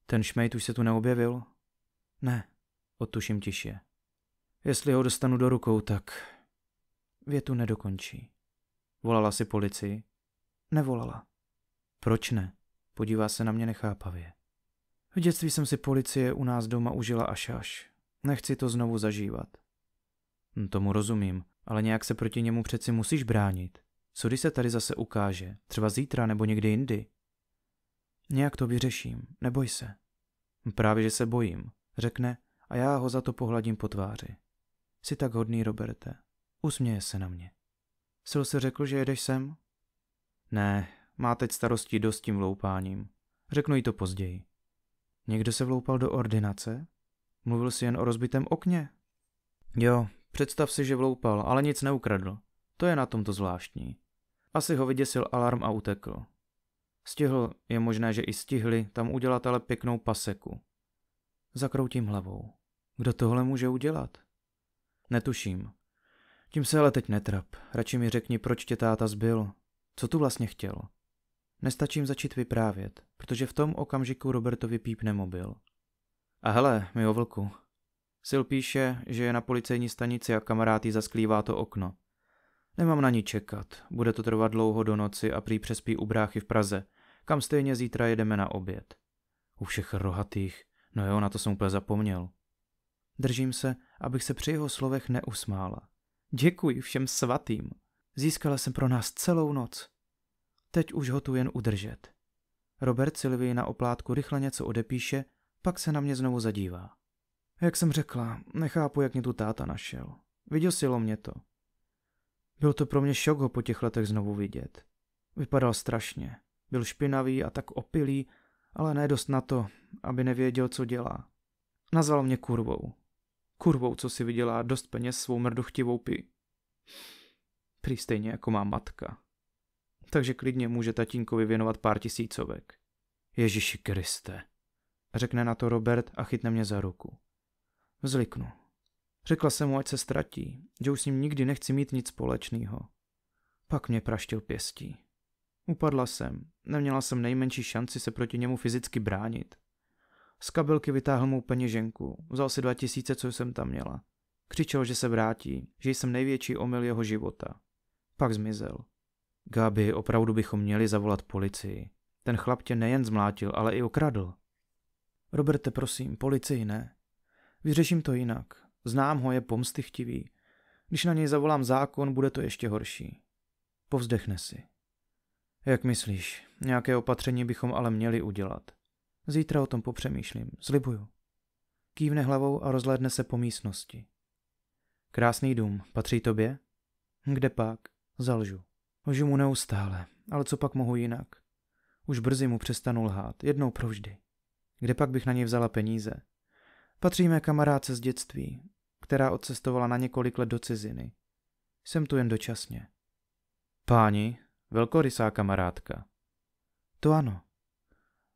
Ten šmejt už se tu neobjevil? Ne, otuším tiše. Jestli ho dostanu do rukou, tak... Větu nedokončí. Volala si policii Nevolala. Proč ne? Podívá se na mě nechápavě. V dětství jsem si policie u nás doma užila až až. Nechci to znovu zažívat. Hm, tomu rozumím, ale nějak se proti němu přeci musíš bránit. Co když se tady zase ukáže? Třeba zítra nebo někdy jindy? Nějak to vyřeším, neboj se. Hm, právě, že se bojím, řekne a já ho za to pohladím po tváři. Jsi tak hodný, Roberte. Usměje se na mě. Sil se řekl, že jedeš sem? Ne, má teď starosti dost tím vloupáním. Řeknu jí to později. Někdo se vloupal do ordinace? Mluvil si jen o rozbitém okně? Jo, představ si, že vloupal, ale nic neukradl. To je na tomto zvláštní. Asi ho vyděsil alarm a utekl. Stihl, je možné, že i stihli, tam udělat ale pěknou paseku. Zakroutím hlavou. Kdo tohle může udělat? Netuším. Tím se ale teď netrap. Radši mi řekni, proč tě táta zbyl. Co tu vlastně chtěl? Nestačím začít vyprávět, protože v tom okamžiku Robertovi pípne mobil. A hele, mi o vlku. Sil píše, že je na policejní stanici a kamarád jí zasklívá to okno. Nemám na ní čekat, bude to trvat dlouho do noci a prý přespí u bráchy v Praze, kam stejně zítra jedeme na oběd. U všech rohatých, no jo, na to jsem úplně zapomněl. Držím se, abych se při jeho slovech neusmála. Děkuji všem svatým. Získala jsem pro nás celou noc. Teď už ho tu jen udržet. Robert Sylvie na oplátku rychle něco odepíše, pak se na mě znovu zadívá. Jak jsem řekla, nechápu, jak mě tu táta našel. Viděl silo mě to. Byl to pro mě šok ho po těch letech znovu vidět. Vypadal strašně. Byl špinavý a tak opilý, ale ne dost na to, aby nevěděl, co dělá. Nazval mě kurvou. Kurvou, co si vydělá dost peněz svou mrduchtivou pi prý stejně jako má matka. Takže klidně může tatínkovi věnovat pár tisícovek. Ježíši Kriste, řekne na to Robert a chytne mě za ruku. Vzliknu. Řekla jsem mu, ať se ztratí, že už s ním nikdy nechci mít nic společného. Pak mě praštil pěstí. Upadla jsem, neměla jsem nejmenší šanci se proti němu fyzicky bránit. Z kabelky vytáhl mou peněženku, vzal si dva tisíce, co jsem tam měla. Křičel, že se vrátí, že jsem největší omyl jeho života. Pak zmizel. Gabi, opravdu bychom měli zavolat policii. Ten chlap tě nejen zmlátil, ale i okradl. Roberte, prosím, policii ne. Vyřeším to jinak. Znám ho, je pomstychtivý. Když na něj zavolám zákon, bude to ještě horší. Povzdechne si. Jak myslíš, nějaké opatření bychom ale měli udělat. Zítra o tom popřemýšlím, slibuju. Kývne hlavou a rozhlédne se po místnosti. Krásný dům, patří tobě? Kde pak? Zalžu. Lžu mu neustále, ale co pak mohu jinak? Už brzy mu přestanu lhát, jednou provždy. Kde pak bych na něj vzala peníze? Patří mé kamarádce z dětství, která odcestovala na několik let do ciziny. Jsem tu jen dočasně. Páni, velkorysá kamarádka. To ano.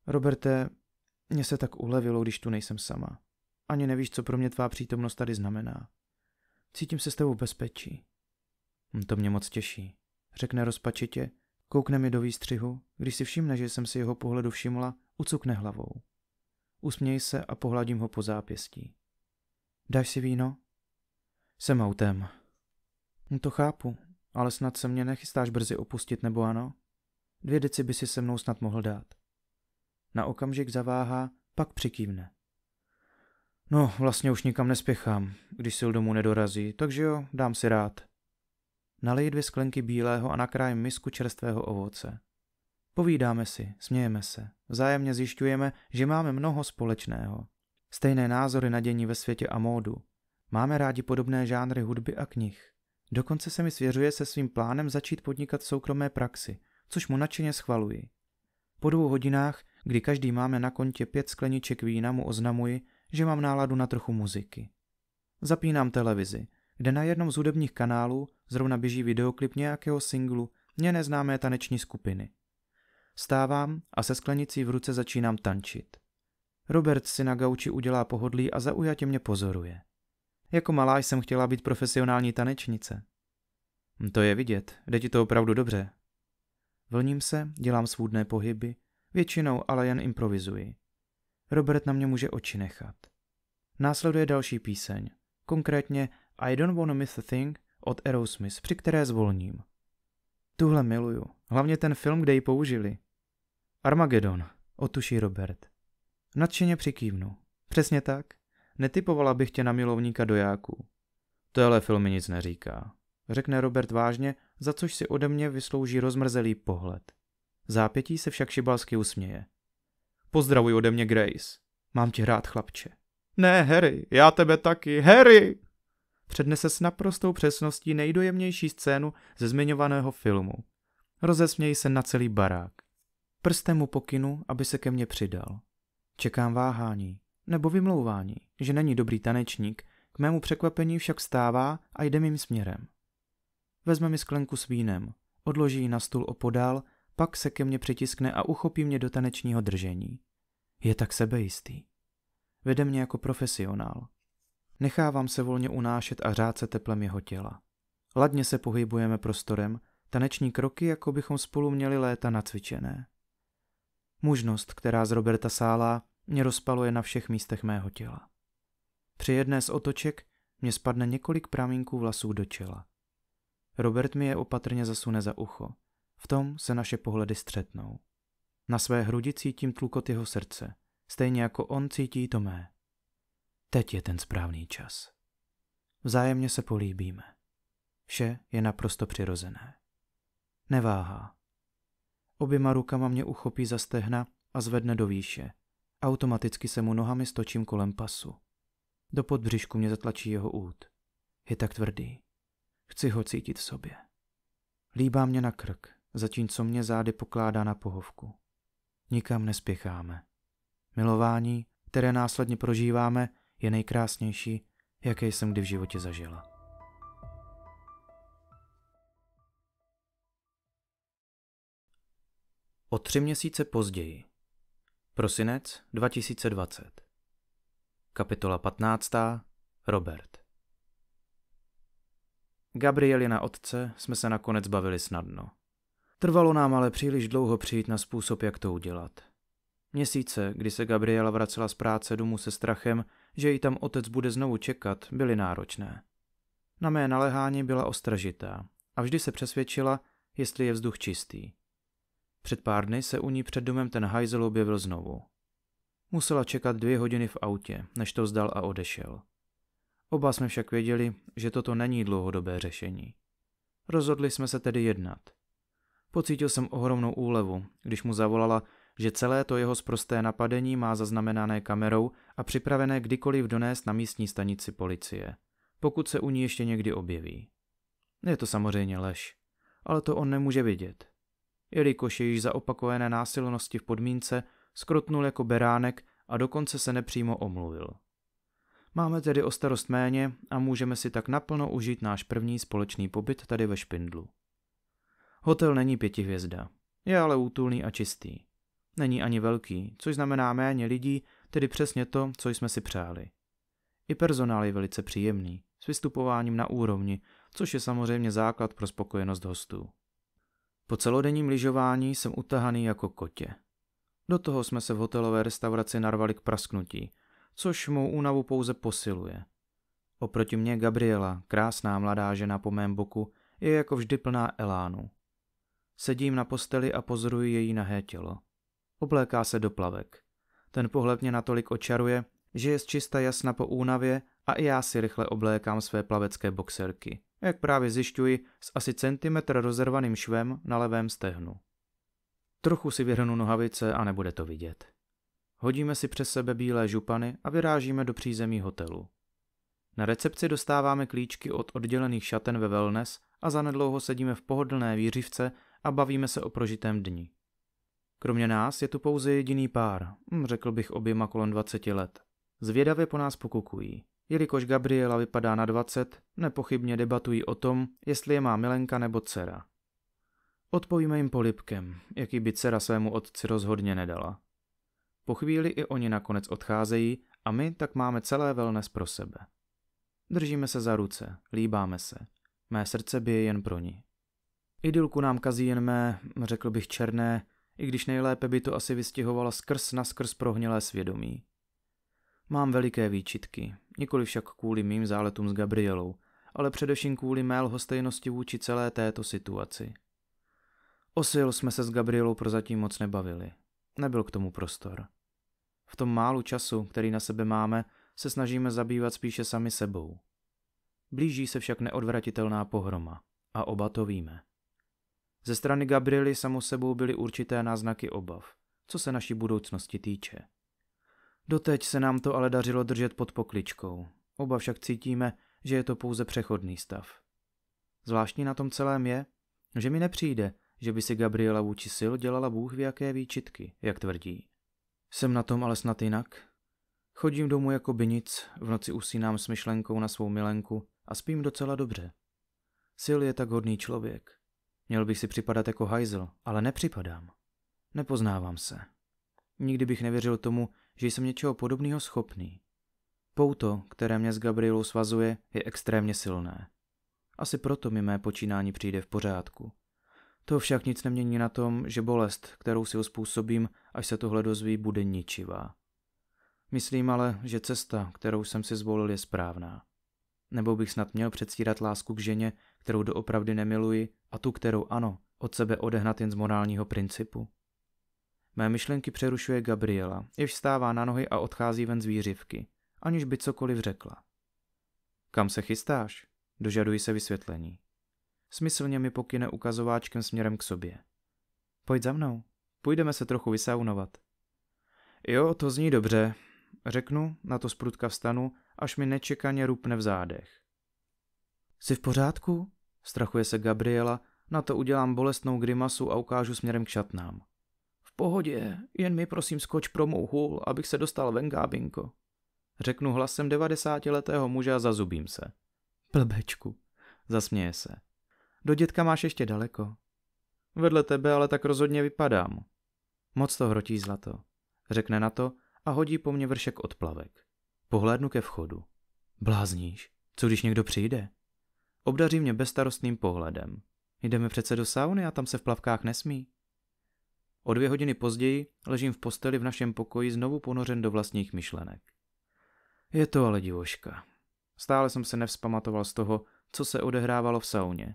Roberte, mě se tak ulevilo, když tu nejsem sama. Ani nevíš, co pro mě tvá přítomnost tady znamená. Cítím se s tebou v bezpečí. Hm, to mě moc těší, řekne rozpačitě, koukne mi do výstřihu, když si všimne, že jsem si jeho pohledu všimla, ucukne hlavou. Usměj se a pohladím ho po zápěstí. Dáš si víno? Jsem autem. Hm, to chápu, ale snad se mě nechystáš brzy opustit, nebo ano? Dvě deci by si se mnou snad mohl dát. Na okamžik zaváhá, pak přikývne. No, vlastně už nikam nespěchám, když sil domů nedorazí, takže jo, dám si rád. Nalej dvě sklenky bílého a nakraj misku čerstvého ovoce. Povídáme si, smějeme se, vzájemně zjišťujeme, že máme mnoho společného. Stejné názory na dění ve světě a módu. Máme rádi podobné žánry hudby a knih. Dokonce se mi svěřuje se svým plánem začít podnikat soukromé praxi, což mu nadšeně schvaluji. Po dvou hodinách, kdy každý máme na kontě pět skleniček vína, mu oznamuji, že mám náladu na trochu muziky. Zapínám televizi kde na jednom z hudebních kanálů zrovna běží videoklip nějakého singlu mě neznámé taneční skupiny. Stávám a se sklenicí v ruce začínám tančit. Robert si na gauči udělá pohodlí a zaujatě mě pozoruje. Jako malá jsem chtěla být profesionální tanečnice. Hm, to je vidět, jde ti to opravdu dobře. Vlním se, dělám svůdné pohyby, většinou ale jen improvizuji. Robert na mě může oči nechat. Následuje další píseň, konkrétně i Don't Wanna Miss a Thing od Aerosmith, při které zvolním. Tuhle miluju. Hlavně ten film, kde ji použili. Armageddon, otuší Robert. Nadšeně přikývnu. Přesně tak. Netypovala bych tě na milovníka dojáků. Tohle film mi nic neříká, řekne Robert vážně, za což si ode mě vyslouží rozmrzelý pohled. Zápětí se však šibalsky usměje. Pozdravuj ode mě Grace. Mám tě rád, chlapče. Ne, Harry, já tebe taky. Harry! přednese s naprostou přesností nejdojemnější scénu ze zmiňovaného filmu. Rozesměj se na celý barák. Prstem mu pokynu, aby se ke mně přidal. Čekám váhání, nebo vymlouvání, že není dobrý tanečník, k mému překvapení však stává a jde mým směrem. Vezme mi sklenku s vínem, odloží ji na stůl opodál, pak se ke mně přitiskne a uchopí mě do tanečního držení. Je tak sebejistý. Vede mě jako profesionál. Nechávám se volně unášet a řád se teplem jeho těla. Ladně se pohybujeme prostorem, taneční kroky, jako bychom spolu měli léta nacvičené. Mužnost, která z Roberta sálá, mě rozpaluje na všech místech mého těla. Při jedné z otoček mě spadne několik pramínků vlasů do čela. Robert mi je opatrně zasune za ucho. V tom se naše pohledy střetnou. Na své hrudi cítím tlukot jeho srdce, stejně jako on cítí to mé. Teď je ten správný čas. Vzájemně se políbíme. Vše je naprosto přirozené. Neváhá. Oběma rukama mě uchopí za stehna a zvedne do výše. Automaticky se mu nohami stočím kolem pasu. Do podbřišku mě zatlačí jeho út. Je tak tvrdý. Chci ho cítit v sobě. Líbá mě na krk, zatímco mě zády pokládá na pohovku. Nikam nespěcháme. Milování, které následně prožíváme, je nejkrásnější, jaké jsem kdy v životě zažila. O tři měsíce později. Prosinec 2020. Kapitola 15. Robert. Gabrieli na otce jsme se nakonec bavili snadno. Trvalo nám ale příliš dlouho přijít na způsob, jak to udělat. Měsíce, kdy se Gabriela vracela z práce domů se strachem, že ji tam otec bude znovu čekat, byly náročné. Na mé naléhání byla ostražitá a vždy se přesvědčila, jestli je vzduch čistý. Před pár dny se u ní před domem ten hajzel objevil znovu. Musela čekat dvě hodiny v autě, než to vzdal a odešel. Oba jsme však věděli, že toto není dlouhodobé řešení. Rozhodli jsme se tedy jednat. Pocítil jsem ohromnou úlevu, když mu zavolala, že celé to jeho sprosté napadení má zaznamenané kamerou a připravené kdykoliv donést na místní stanici policie, pokud se u ní ještě někdy objeví. Je to samozřejmě lež, ale to on nemůže vidět. Jelikož je již za opakované násilnosti v podmínce, skrotnul jako beránek a dokonce se nepřímo omluvil. Máme tedy o starost méně a můžeme si tak naplno užít náš první společný pobyt tady ve Špindlu. Hotel není pětihvězda, je ale útulný a čistý není ani velký, což znamená méně lidí, tedy přesně to, co jsme si přáli. I personál je velice příjemný, s vystupováním na úrovni, což je samozřejmě základ pro spokojenost hostů. Po celodenním lyžování jsem utahaný jako kotě. Do toho jsme se v hotelové restauraci narvali k prasknutí, což mou únavu pouze posiluje. Oproti mně Gabriela, krásná mladá žena po mém boku, je jako vždy plná elánu. Sedím na posteli a pozoruji její nahé tělo. Obléká se do plavek. Ten pohled mě natolik očaruje, že je z čista jasna po únavě a i já si rychle oblékám své plavecké boxerky. Jak právě zjišťuji, s asi centimetr rozervaným švem na levém stehnu. Trochu si vyhrnu nohavice a nebude to vidět. Hodíme si přes sebe bílé župany a vyrážíme do přízemí hotelu. Na recepci dostáváme klíčky od oddělených šaten ve wellness a zanedlouho sedíme v pohodlné výřivce a bavíme se o prožitém dni. Kromě nás je tu pouze jediný pár, hm, řekl bych oběma kolem 20 let. Zvědavě po nás pokukují. Jelikož Gabriela vypadá na 20, nepochybně debatují o tom, jestli je má milenka nebo dcera. Odpovíme jim polipkem, jaký by dcera svému otci rozhodně nedala. Po chvíli i oni nakonec odcházejí a my tak máme celé wellness pro sebe. Držíme se za ruce, líbáme se. Mé srdce bije jen pro ní. Idylku nám kazí jen mé, řekl bych černé, i když nejlépe by to asi vystěhovala skrz na skrz prohnělé svědomí. Mám veliké výčitky, nikoli však kvůli mým záletům s Gabrielou, ale především kvůli mé lhostejnosti vůči celé této situaci. Osil jsme se s Gabrielou prozatím moc nebavili. Nebyl k tomu prostor. V tom málu času, který na sebe máme, se snažíme zabývat spíše sami sebou. Blíží se však neodvratitelná pohroma a oba to víme. Ze strany Gabriely samo sebou byly určité náznaky obav, co se naší budoucnosti týče. Doteď se nám to ale dařilo držet pod pokličkou. Oba však cítíme, že je to pouze přechodný stav. Zvláštní na tom celém je, že mi nepřijde, že by si Gabriela vůči sil dělala Bůh v jaké výčitky, jak tvrdí. Jsem na tom ale snad jinak. Chodím domů jako by nic, v noci usínám s myšlenkou na svou milenku a spím docela dobře. Sil je tak hodný člověk. Měl bych si připadat jako hajzl, ale nepřipadám. Nepoznávám se. Nikdy bych nevěřil tomu, že jsem něčeho podobného schopný. Pouto, které mě s Gabrielou svazuje, je extrémně silné. Asi proto mi mé počínání přijde v pořádku. To však nic nemění na tom, že bolest, kterou si uspůsobím, až se tohle dozví, bude ničivá. Myslím ale, že cesta, kterou jsem si zvolil, je správná. Nebo bych snad měl předstírat lásku k ženě, kterou doopravdy nemiluji, a tu, kterou ano, od sebe odehnat jen z morálního principu? Mé myšlenky přerušuje Gabriela, jež stává na nohy a odchází ven z výřivky, aniž by cokoliv řekla. Kam se chystáš? Dožaduji se vysvětlení. Smyslně mi pokyne ukazováčkem směrem k sobě. Pojď za mnou, půjdeme se trochu vysaunovat. Jo, to zní dobře, Řeknu, na to sprutka vstanu, až mi nečekaně rupne v zádech. Jsi v pořádku? Strachuje se Gabriela, na to udělám bolestnou grimasu a ukážu směrem k šatnám. V pohodě, jen mi prosím skoč pro mou hůl, abych se dostal ven, Gábinko. Řeknu hlasem devadesátiletého muže a zazubím se. Plbečku, zasměje se. Do dětka máš ještě daleko. Vedle tebe ale tak rozhodně vypadám. Moc to hrotí zlato. Řekne na to a hodí po mně vršek od plavek. Pohlédnu ke vchodu. Blázníš, co když někdo přijde? Obdaří mě bezstarostným pohledem. Jdeme přece do sauny a tam se v plavkách nesmí. O dvě hodiny později ležím v posteli v našem pokoji znovu ponořen do vlastních myšlenek. Je to ale divoška. Stále jsem se nevzpamatoval z toho, co se odehrávalo v sauně.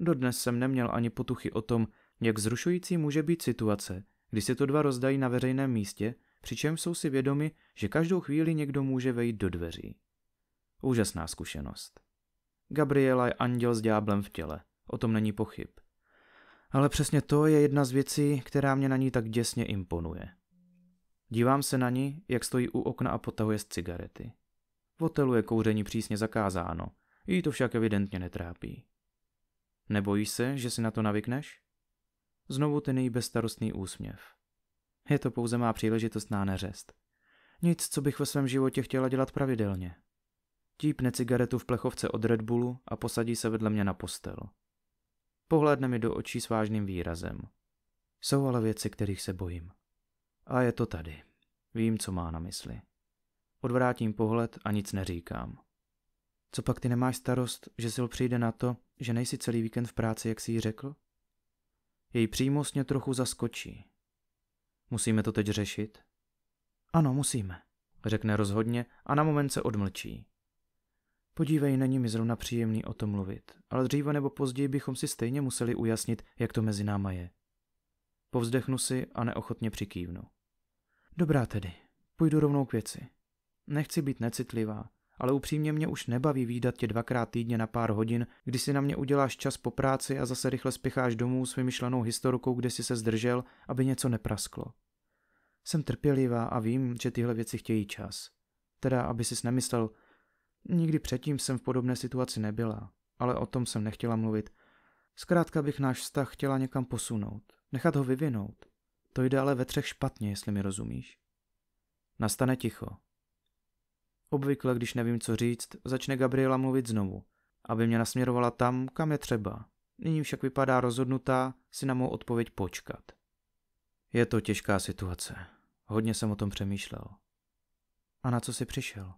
Dodnes jsem neměl ani potuchy o tom, jak zrušující může být situace, kdy se to dva rozdají na veřejném místě přičemž jsou si vědomi, že každou chvíli někdo může vejít do dveří. Úžasná zkušenost. Gabriela je anděl s dňáblem v těle, o tom není pochyb. Ale přesně to je jedna z věcí, která mě na ní tak děsně imponuje. Dívám se na ní, jak stojí u okna a potahuje z cigarety. V hotelu je kouření přísně zakázáno, jí to však evidentně netrápí. Nebojíš se, že si na to navykneš? Znovu ten její bezstarostný úsměv. Je to pouze má příležitost na neřest. Nic, co bych ve svém životě chtěla dělat pravidelně. Típne cigaretu v plechovce od Red Bullu a posadí se vedle mě na postel. Pohlédne mi do očí s vážným výrazem. Jsou ale věci, kterých se bojím. A je to tady. Vím, co má na mysli. Odvrátím pohled a nic neříkám. Co pak ty nemáš starost, že Sil přijde na to, že nejsi celý víkend v práci, jak jsi jí řekl? Její přímost mě trochu zaskočí. Musíme to teď řešit? Ano, musíme, řekne rozhodně a na moment se odmlčí. Podívej, není mi zrovna příjemný o tom mluvit, ale dříve nebo později bychom si stejně museli ujasnit, jak to mezi náma je. Povzdechnu si a neochotně přikývnu. Dobrá tedy, půjdu rovnou k věci. Nechci být necitlivá, ale upřímně mě už nebaví výdat tě dvakrát týdně na pár hodin, kdy si na mě uděláš čas po práci a zase rychle spěcháš domů s vymyšlenou historikou, kde si se zdržel, aby něco neprasklo. Jsem trpělivá a vím, že tyhle věci chtějí čas. Teda, aby sis nemyslel, nikdy předtím jsem v podobné situaci nebyla, ale o tom jsem nechtěla mluvit. Zkrátka bych náš vztah chtěla někam posunout, nechat ho vyvinout. To jde ale ve třech špatně, jestli mi rozumíš. Nastane ticho. Obvykle, když nevím, co říct, začne Gabriela mluvit znovu, aby mě nasměrovala tam, kam je třeba. Nyní však vypadá rozhodnutá si na mou odpověď počkat. Je to těžká situace. Hodně jsem o tom přemýšlel. A na co si přišel?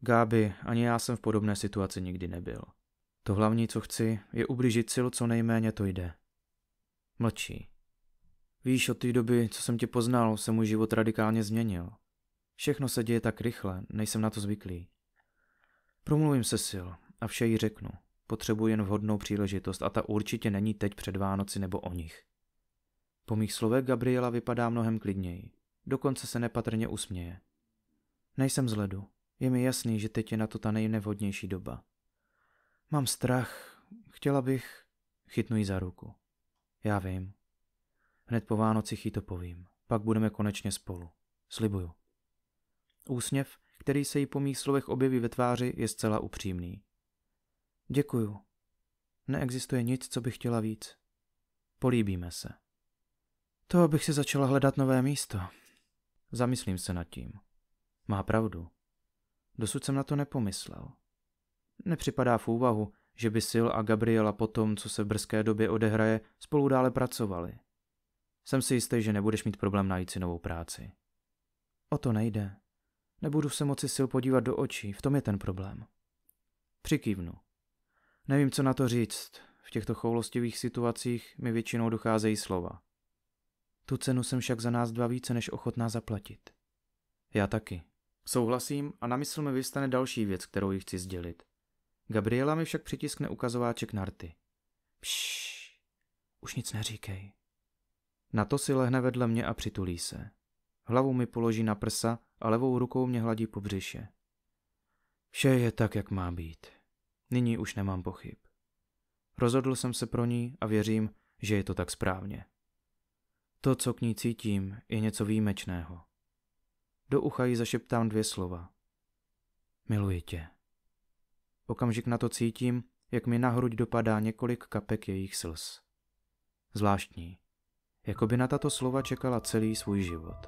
Gáby, ani já jsem v podobné situaci nikdy nebyl. To hlavní, co chci, je ublížit sil, co nejméně to jde. Mlčí. Víš, od té doby, co jsem tě poznal, se můj život radikálně změnil. Všechno se děje tak rychle, nejsem na to zvyklý. Promluvím se sil a vše jí řeknu. Potřebuji jen vhodnou příležitost a ta určitě není teď před Vánoci nebo o nich. Po mých slovech Gabriela vypadá mnohem klidněji. Dokonce se nepatrně usměje. Nejsem z ledu. Je mi jasný, že teď je na to ta nejnevhodnější doba. Mám strach. Chtěla bych... Chytnu ji za ruku. Já vím. Hned po vánoci jí to povím. Pak budeme konečně spolu. Slibuju. Úsměv, který se jí po mých slovech objeví ve tváři, je zcela upřímný. Děkuju. Neexistuje nic, co bych chtěla víc. Políbíme se. To bych si začala hledat nové místo. Zamyslím se nad tím. Má pravdu. Dosud jsem na to nepomyslel. Nepřipadá v úvahu, že by Sil a Gabriela po tom, co se v brzké době odehraje, spolu dále pracovali. Jsem si jistý, že nebudeš mít problém najít si novou práci. O to nejde. Nebudu se moci sil podívat do očí, v tom je ten problém. Přikývnu. Nevím, co na to říct. V těchto choulostivých situacích mi většinou docházejí slova. Tu cenu jsem však za nás dva více než ochotná zaplatit. Já taky. Souhlasím a na mysl mi vystane další věc, kterou ji chci sdělit. Gabriela mi však přitiskne ukazováček narty. Pšš, už nic neříkej. Na to si lehne vedle mě a přitulí se. Hlavu mi položí na prsa a levou rukou mě hladí po břiše. Vše je tak, jak má být. Nyní už nemám pochyb. Rozhodl jsem se pro ní a věřím, že je to tak správně. To, co k ní cítím, je něco výjimečného. Do ucha jí zašeptám dvě slova. Miluji tě. Okamžik na to cítím, jak mi na hruď dopadá několik kapek jejich slz. Zvláštní. Jako by na tato slova čekala celý svůj život.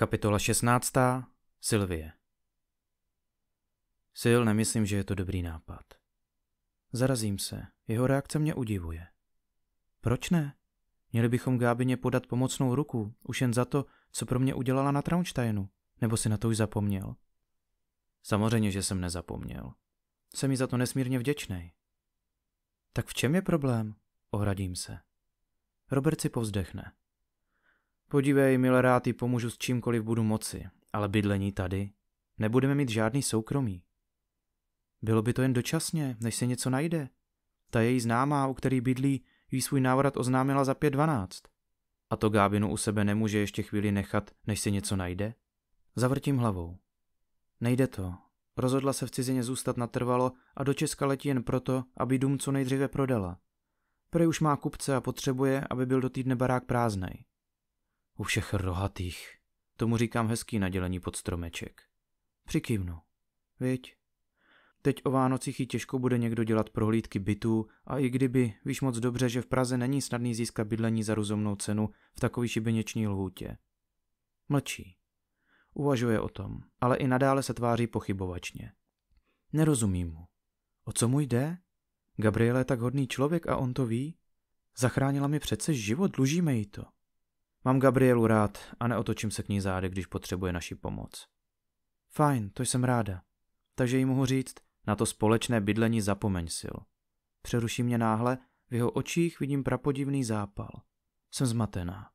Kapitola 16. Silvie Sil nemyslím, že je to dobrý nápad. Zarazím se, jeho reakce mě udivuje. Proč ne? Měli bychom Gábině podat pomocnou ruku, už jen za to, co pro mě udělala na Traunsteinu, nebo si na to už zapomněl? Samozřejmě, že jsem nezapomněl. Jsem mi za to nesmírně vděčný. Tak v čem je problém? Ohradím se. Robert si povzdechne. Podívej, milé ty pomůžu s čímkoliv budu moci, ale bydlení tady. Nebudeme mít žádný soukromí. Bylo by to jen dočasně, než se něco najde. Ta její známá, u který bydlí, jí svůj návrat oznámila za 5.12. A to Gábinu u sebe nemůže ještě chvíli nechat, než se něco najde? Zavrtím hlavou. Nejde to. Rozhodla se v cizině zůstat natrvalo a do Česka letí jen proto, aby dům co nejdříve prodala. Prej už má kupce a potřebuje, aby byl do týdne barák prázdnej. U všech rohatých. Tomu říkám hezký nadělení pod stromeček. Přikývnu. Viď? Teď o Vánocích i těžko bude někdo dělat prohlídky bytů a i kdyby, víš moc dobře, že v Praze není snadný získat bydlení za rozumnou cenu v takový šibeněční lhůtě. Mlčí. Uvažuje o tom, ale i nadále se tváří pochybovačně. Nerozumím mu. O co mu jde? Gabriela je tak hodný člověk a on to ví? Zachránila mi přece život, dlužíme jí to. Mám Gabrielu rád a neotočím se k ní zády, když potřebuje naši pomoc. Fajn, to jsem ráda. Takže jí mohu říct, na to společné bydlení zapomeň sil. Přeruší mě náhle, v jeho očích vidím prapodivný zápal. Jsem zmatená.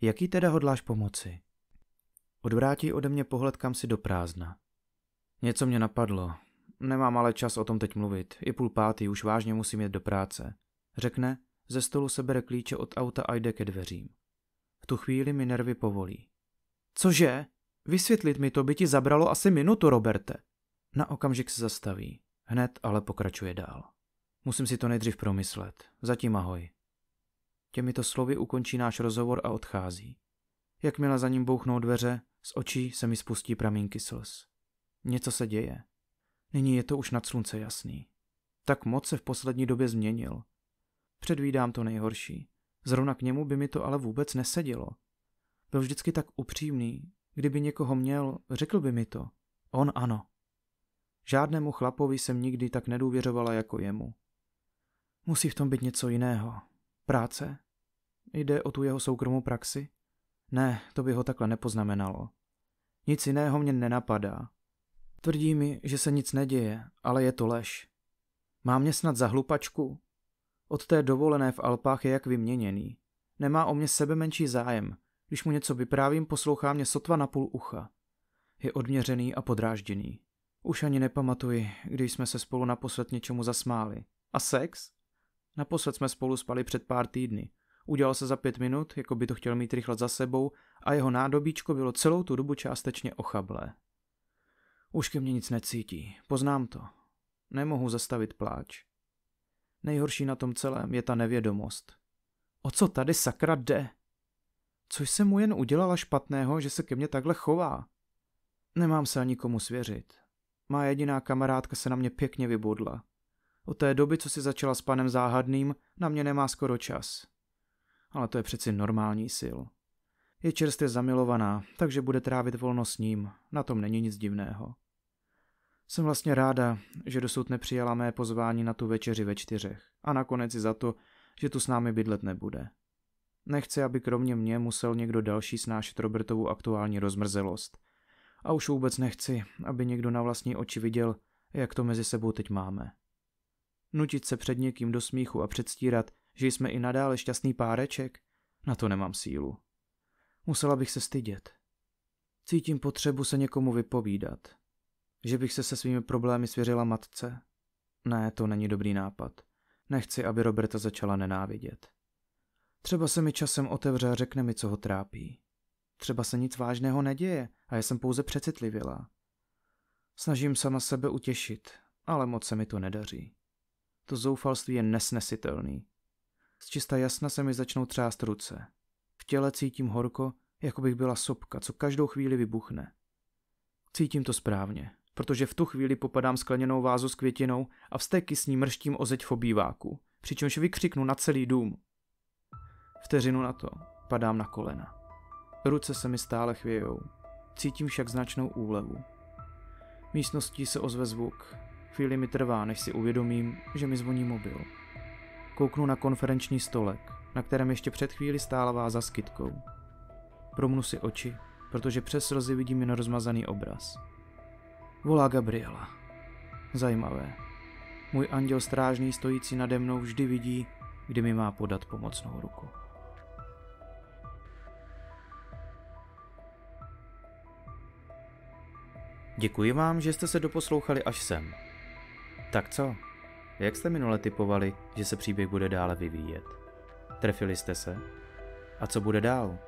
Jaký teda hodláš pomoci? Odvrátí ode mě pohled kam si do prázdna. Něco mě napadlo. Nemám ale čas o tom teď mluvit. Je půl pátý, už vážně musím jít do práce. Řekne, ze stolu sebere klíče od auta a jde ke dveřím tu chvíli mi nervy povolí. Cože? Vysvětlit mi to by ti zabralo asi minutu, Roberte. Na okamžik se zastaví. Hned ale pokračuje dál. Musím si to nejdřív promyslet. Zatím ahoj. Těmito slovy ukončí náš rozhovor a odchází. Jakmile za ním bouchnou dveře, z očí se mi spustí pramínky slz. Něco se děje. Nyní je to už nad slunce jasný. Tak moc se v poslední době změnil. Předvídám to nejhorší. Zrovna k němu by mi to ale vůbec nesedělo. Byl vždycky tak upřímný. Kdyby někoho měl, řekl by mi to. On ano. Žádnému chlapovi jsem nikdy tak nedůvěřovala jako jemu. Musí v tom být něco jiného. Práce? Jde o tu jeho soukromou praxi? Ne, to by ho takhle nepoznamenalo. Nic jiného mě nenapadá. Tvrdí mi, že se nic neděje, ale je to lež. Má mě snad za hlupačku? Od té dovolené v Alpách je jak vyměněný. Nemá o mě sebe menší zájem. Když mu něco vyprávím, poslouchá mě sotva na půl ucha. Je odměřený a podrážděný. Už ani nepamatuji, když jsme se spolu naposled něčemu zasmáli. A sex? Naposled jsme spolu spali před pár týdny. Udělal se za pět minut, jako by to chtěl mít rychle za sebou a jeho nádobíčko bylo celou tu dobu částečně ochablé. Už ke mně nic necítí, poznám to. Nemohu zastavit pláč. Nejhorší na tom celém je ta nevědomost. O co tady sakra jde? Což se mu jen udělala špatného, že se ke mně takhle chová? Nemám se ani komu svěřit. Má jediná kamarádka se na mě pěkně vybudla. Od té doby, co si začala s panem záhadným, na mě nemá skoro čas. Ale to je přeci normální sil. Je čerstvě zamilovaná, takže bude trávit volno s ním, na tom není nic divného. Jsem vlastně ráda, že dosud nepřijala mé pozvání na tu večeři ve čtyřech a nakonec i za to, že tu s námi bydlet nebude. Nechci, aby kromě mě musel někdo další snášet Robertovu aktuální rozmrzelost. A už vůbec nechci, aby někdo na vlastní oči viděl, jak to mezi sebou teď máme. Nutit se před někým do smíchu a předstírat, že jsme i nadále šťastný páreček, na to nemám sílu. Musela bych se stydět. Cítím potřebu se někomu vypovídat, že bych se se svými problémy svěřila matce? Ne, to není dobrý nápad. Nechci, aby Roberta začala nenávidět. Třeba se mi časem otevře a řekne mi, co ho trápí. Třeba se nic vážného neděje a já jsem pouze přecitlivěla. Snažím sama sebe utěšit, ale moc se mi to nedaří. To zoufalství je nesnesitelný. Z čista jasna se mi začnou třást ruce. V těle cítím horko, jako bych byla sopka, co každou chvíli vybuchne. Cítím to správně protože v tu chvíli popadám skleněnou vázu s květinou a vsteky s ní mrštím o zeď v obýváku, přičemž vykřiknu na celý dům. Vteřinu na to padám na kolena. Ruce se mi stále chvějou, cítím však značnou úlevu. Místností se ozve zvuk, chvíli mi trvá, než si uvědomím, že mi zvoní mobil. Kouknu na konferenční stolek, na kterém ještě před chvíli stála váza s kytkou. Promnu si oči, protože přes slzy vidím jen rozmazaný obraz. Volá Gabriela. Zajímavé. Můj anděl strážný stojící nade mnou vždy vidí, kdy mi má podat pomocnou ruku. Děkuji vám, že jste se doposlouchali až sem. Tak co? Jak jste minule typovali, že se příběh bude dále vyvíjet? Trefili jste se? A co bude dál?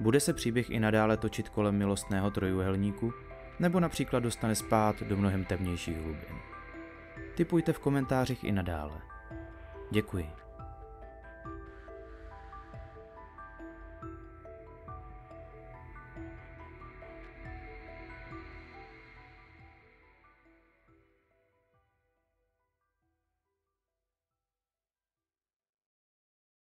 Bude se příběh i nadále točit kolem milostného trojuhelníku? nebo například dostane spát do mnohem temnějších hlubin. Typujte v komentářích i nadále. Děkuji.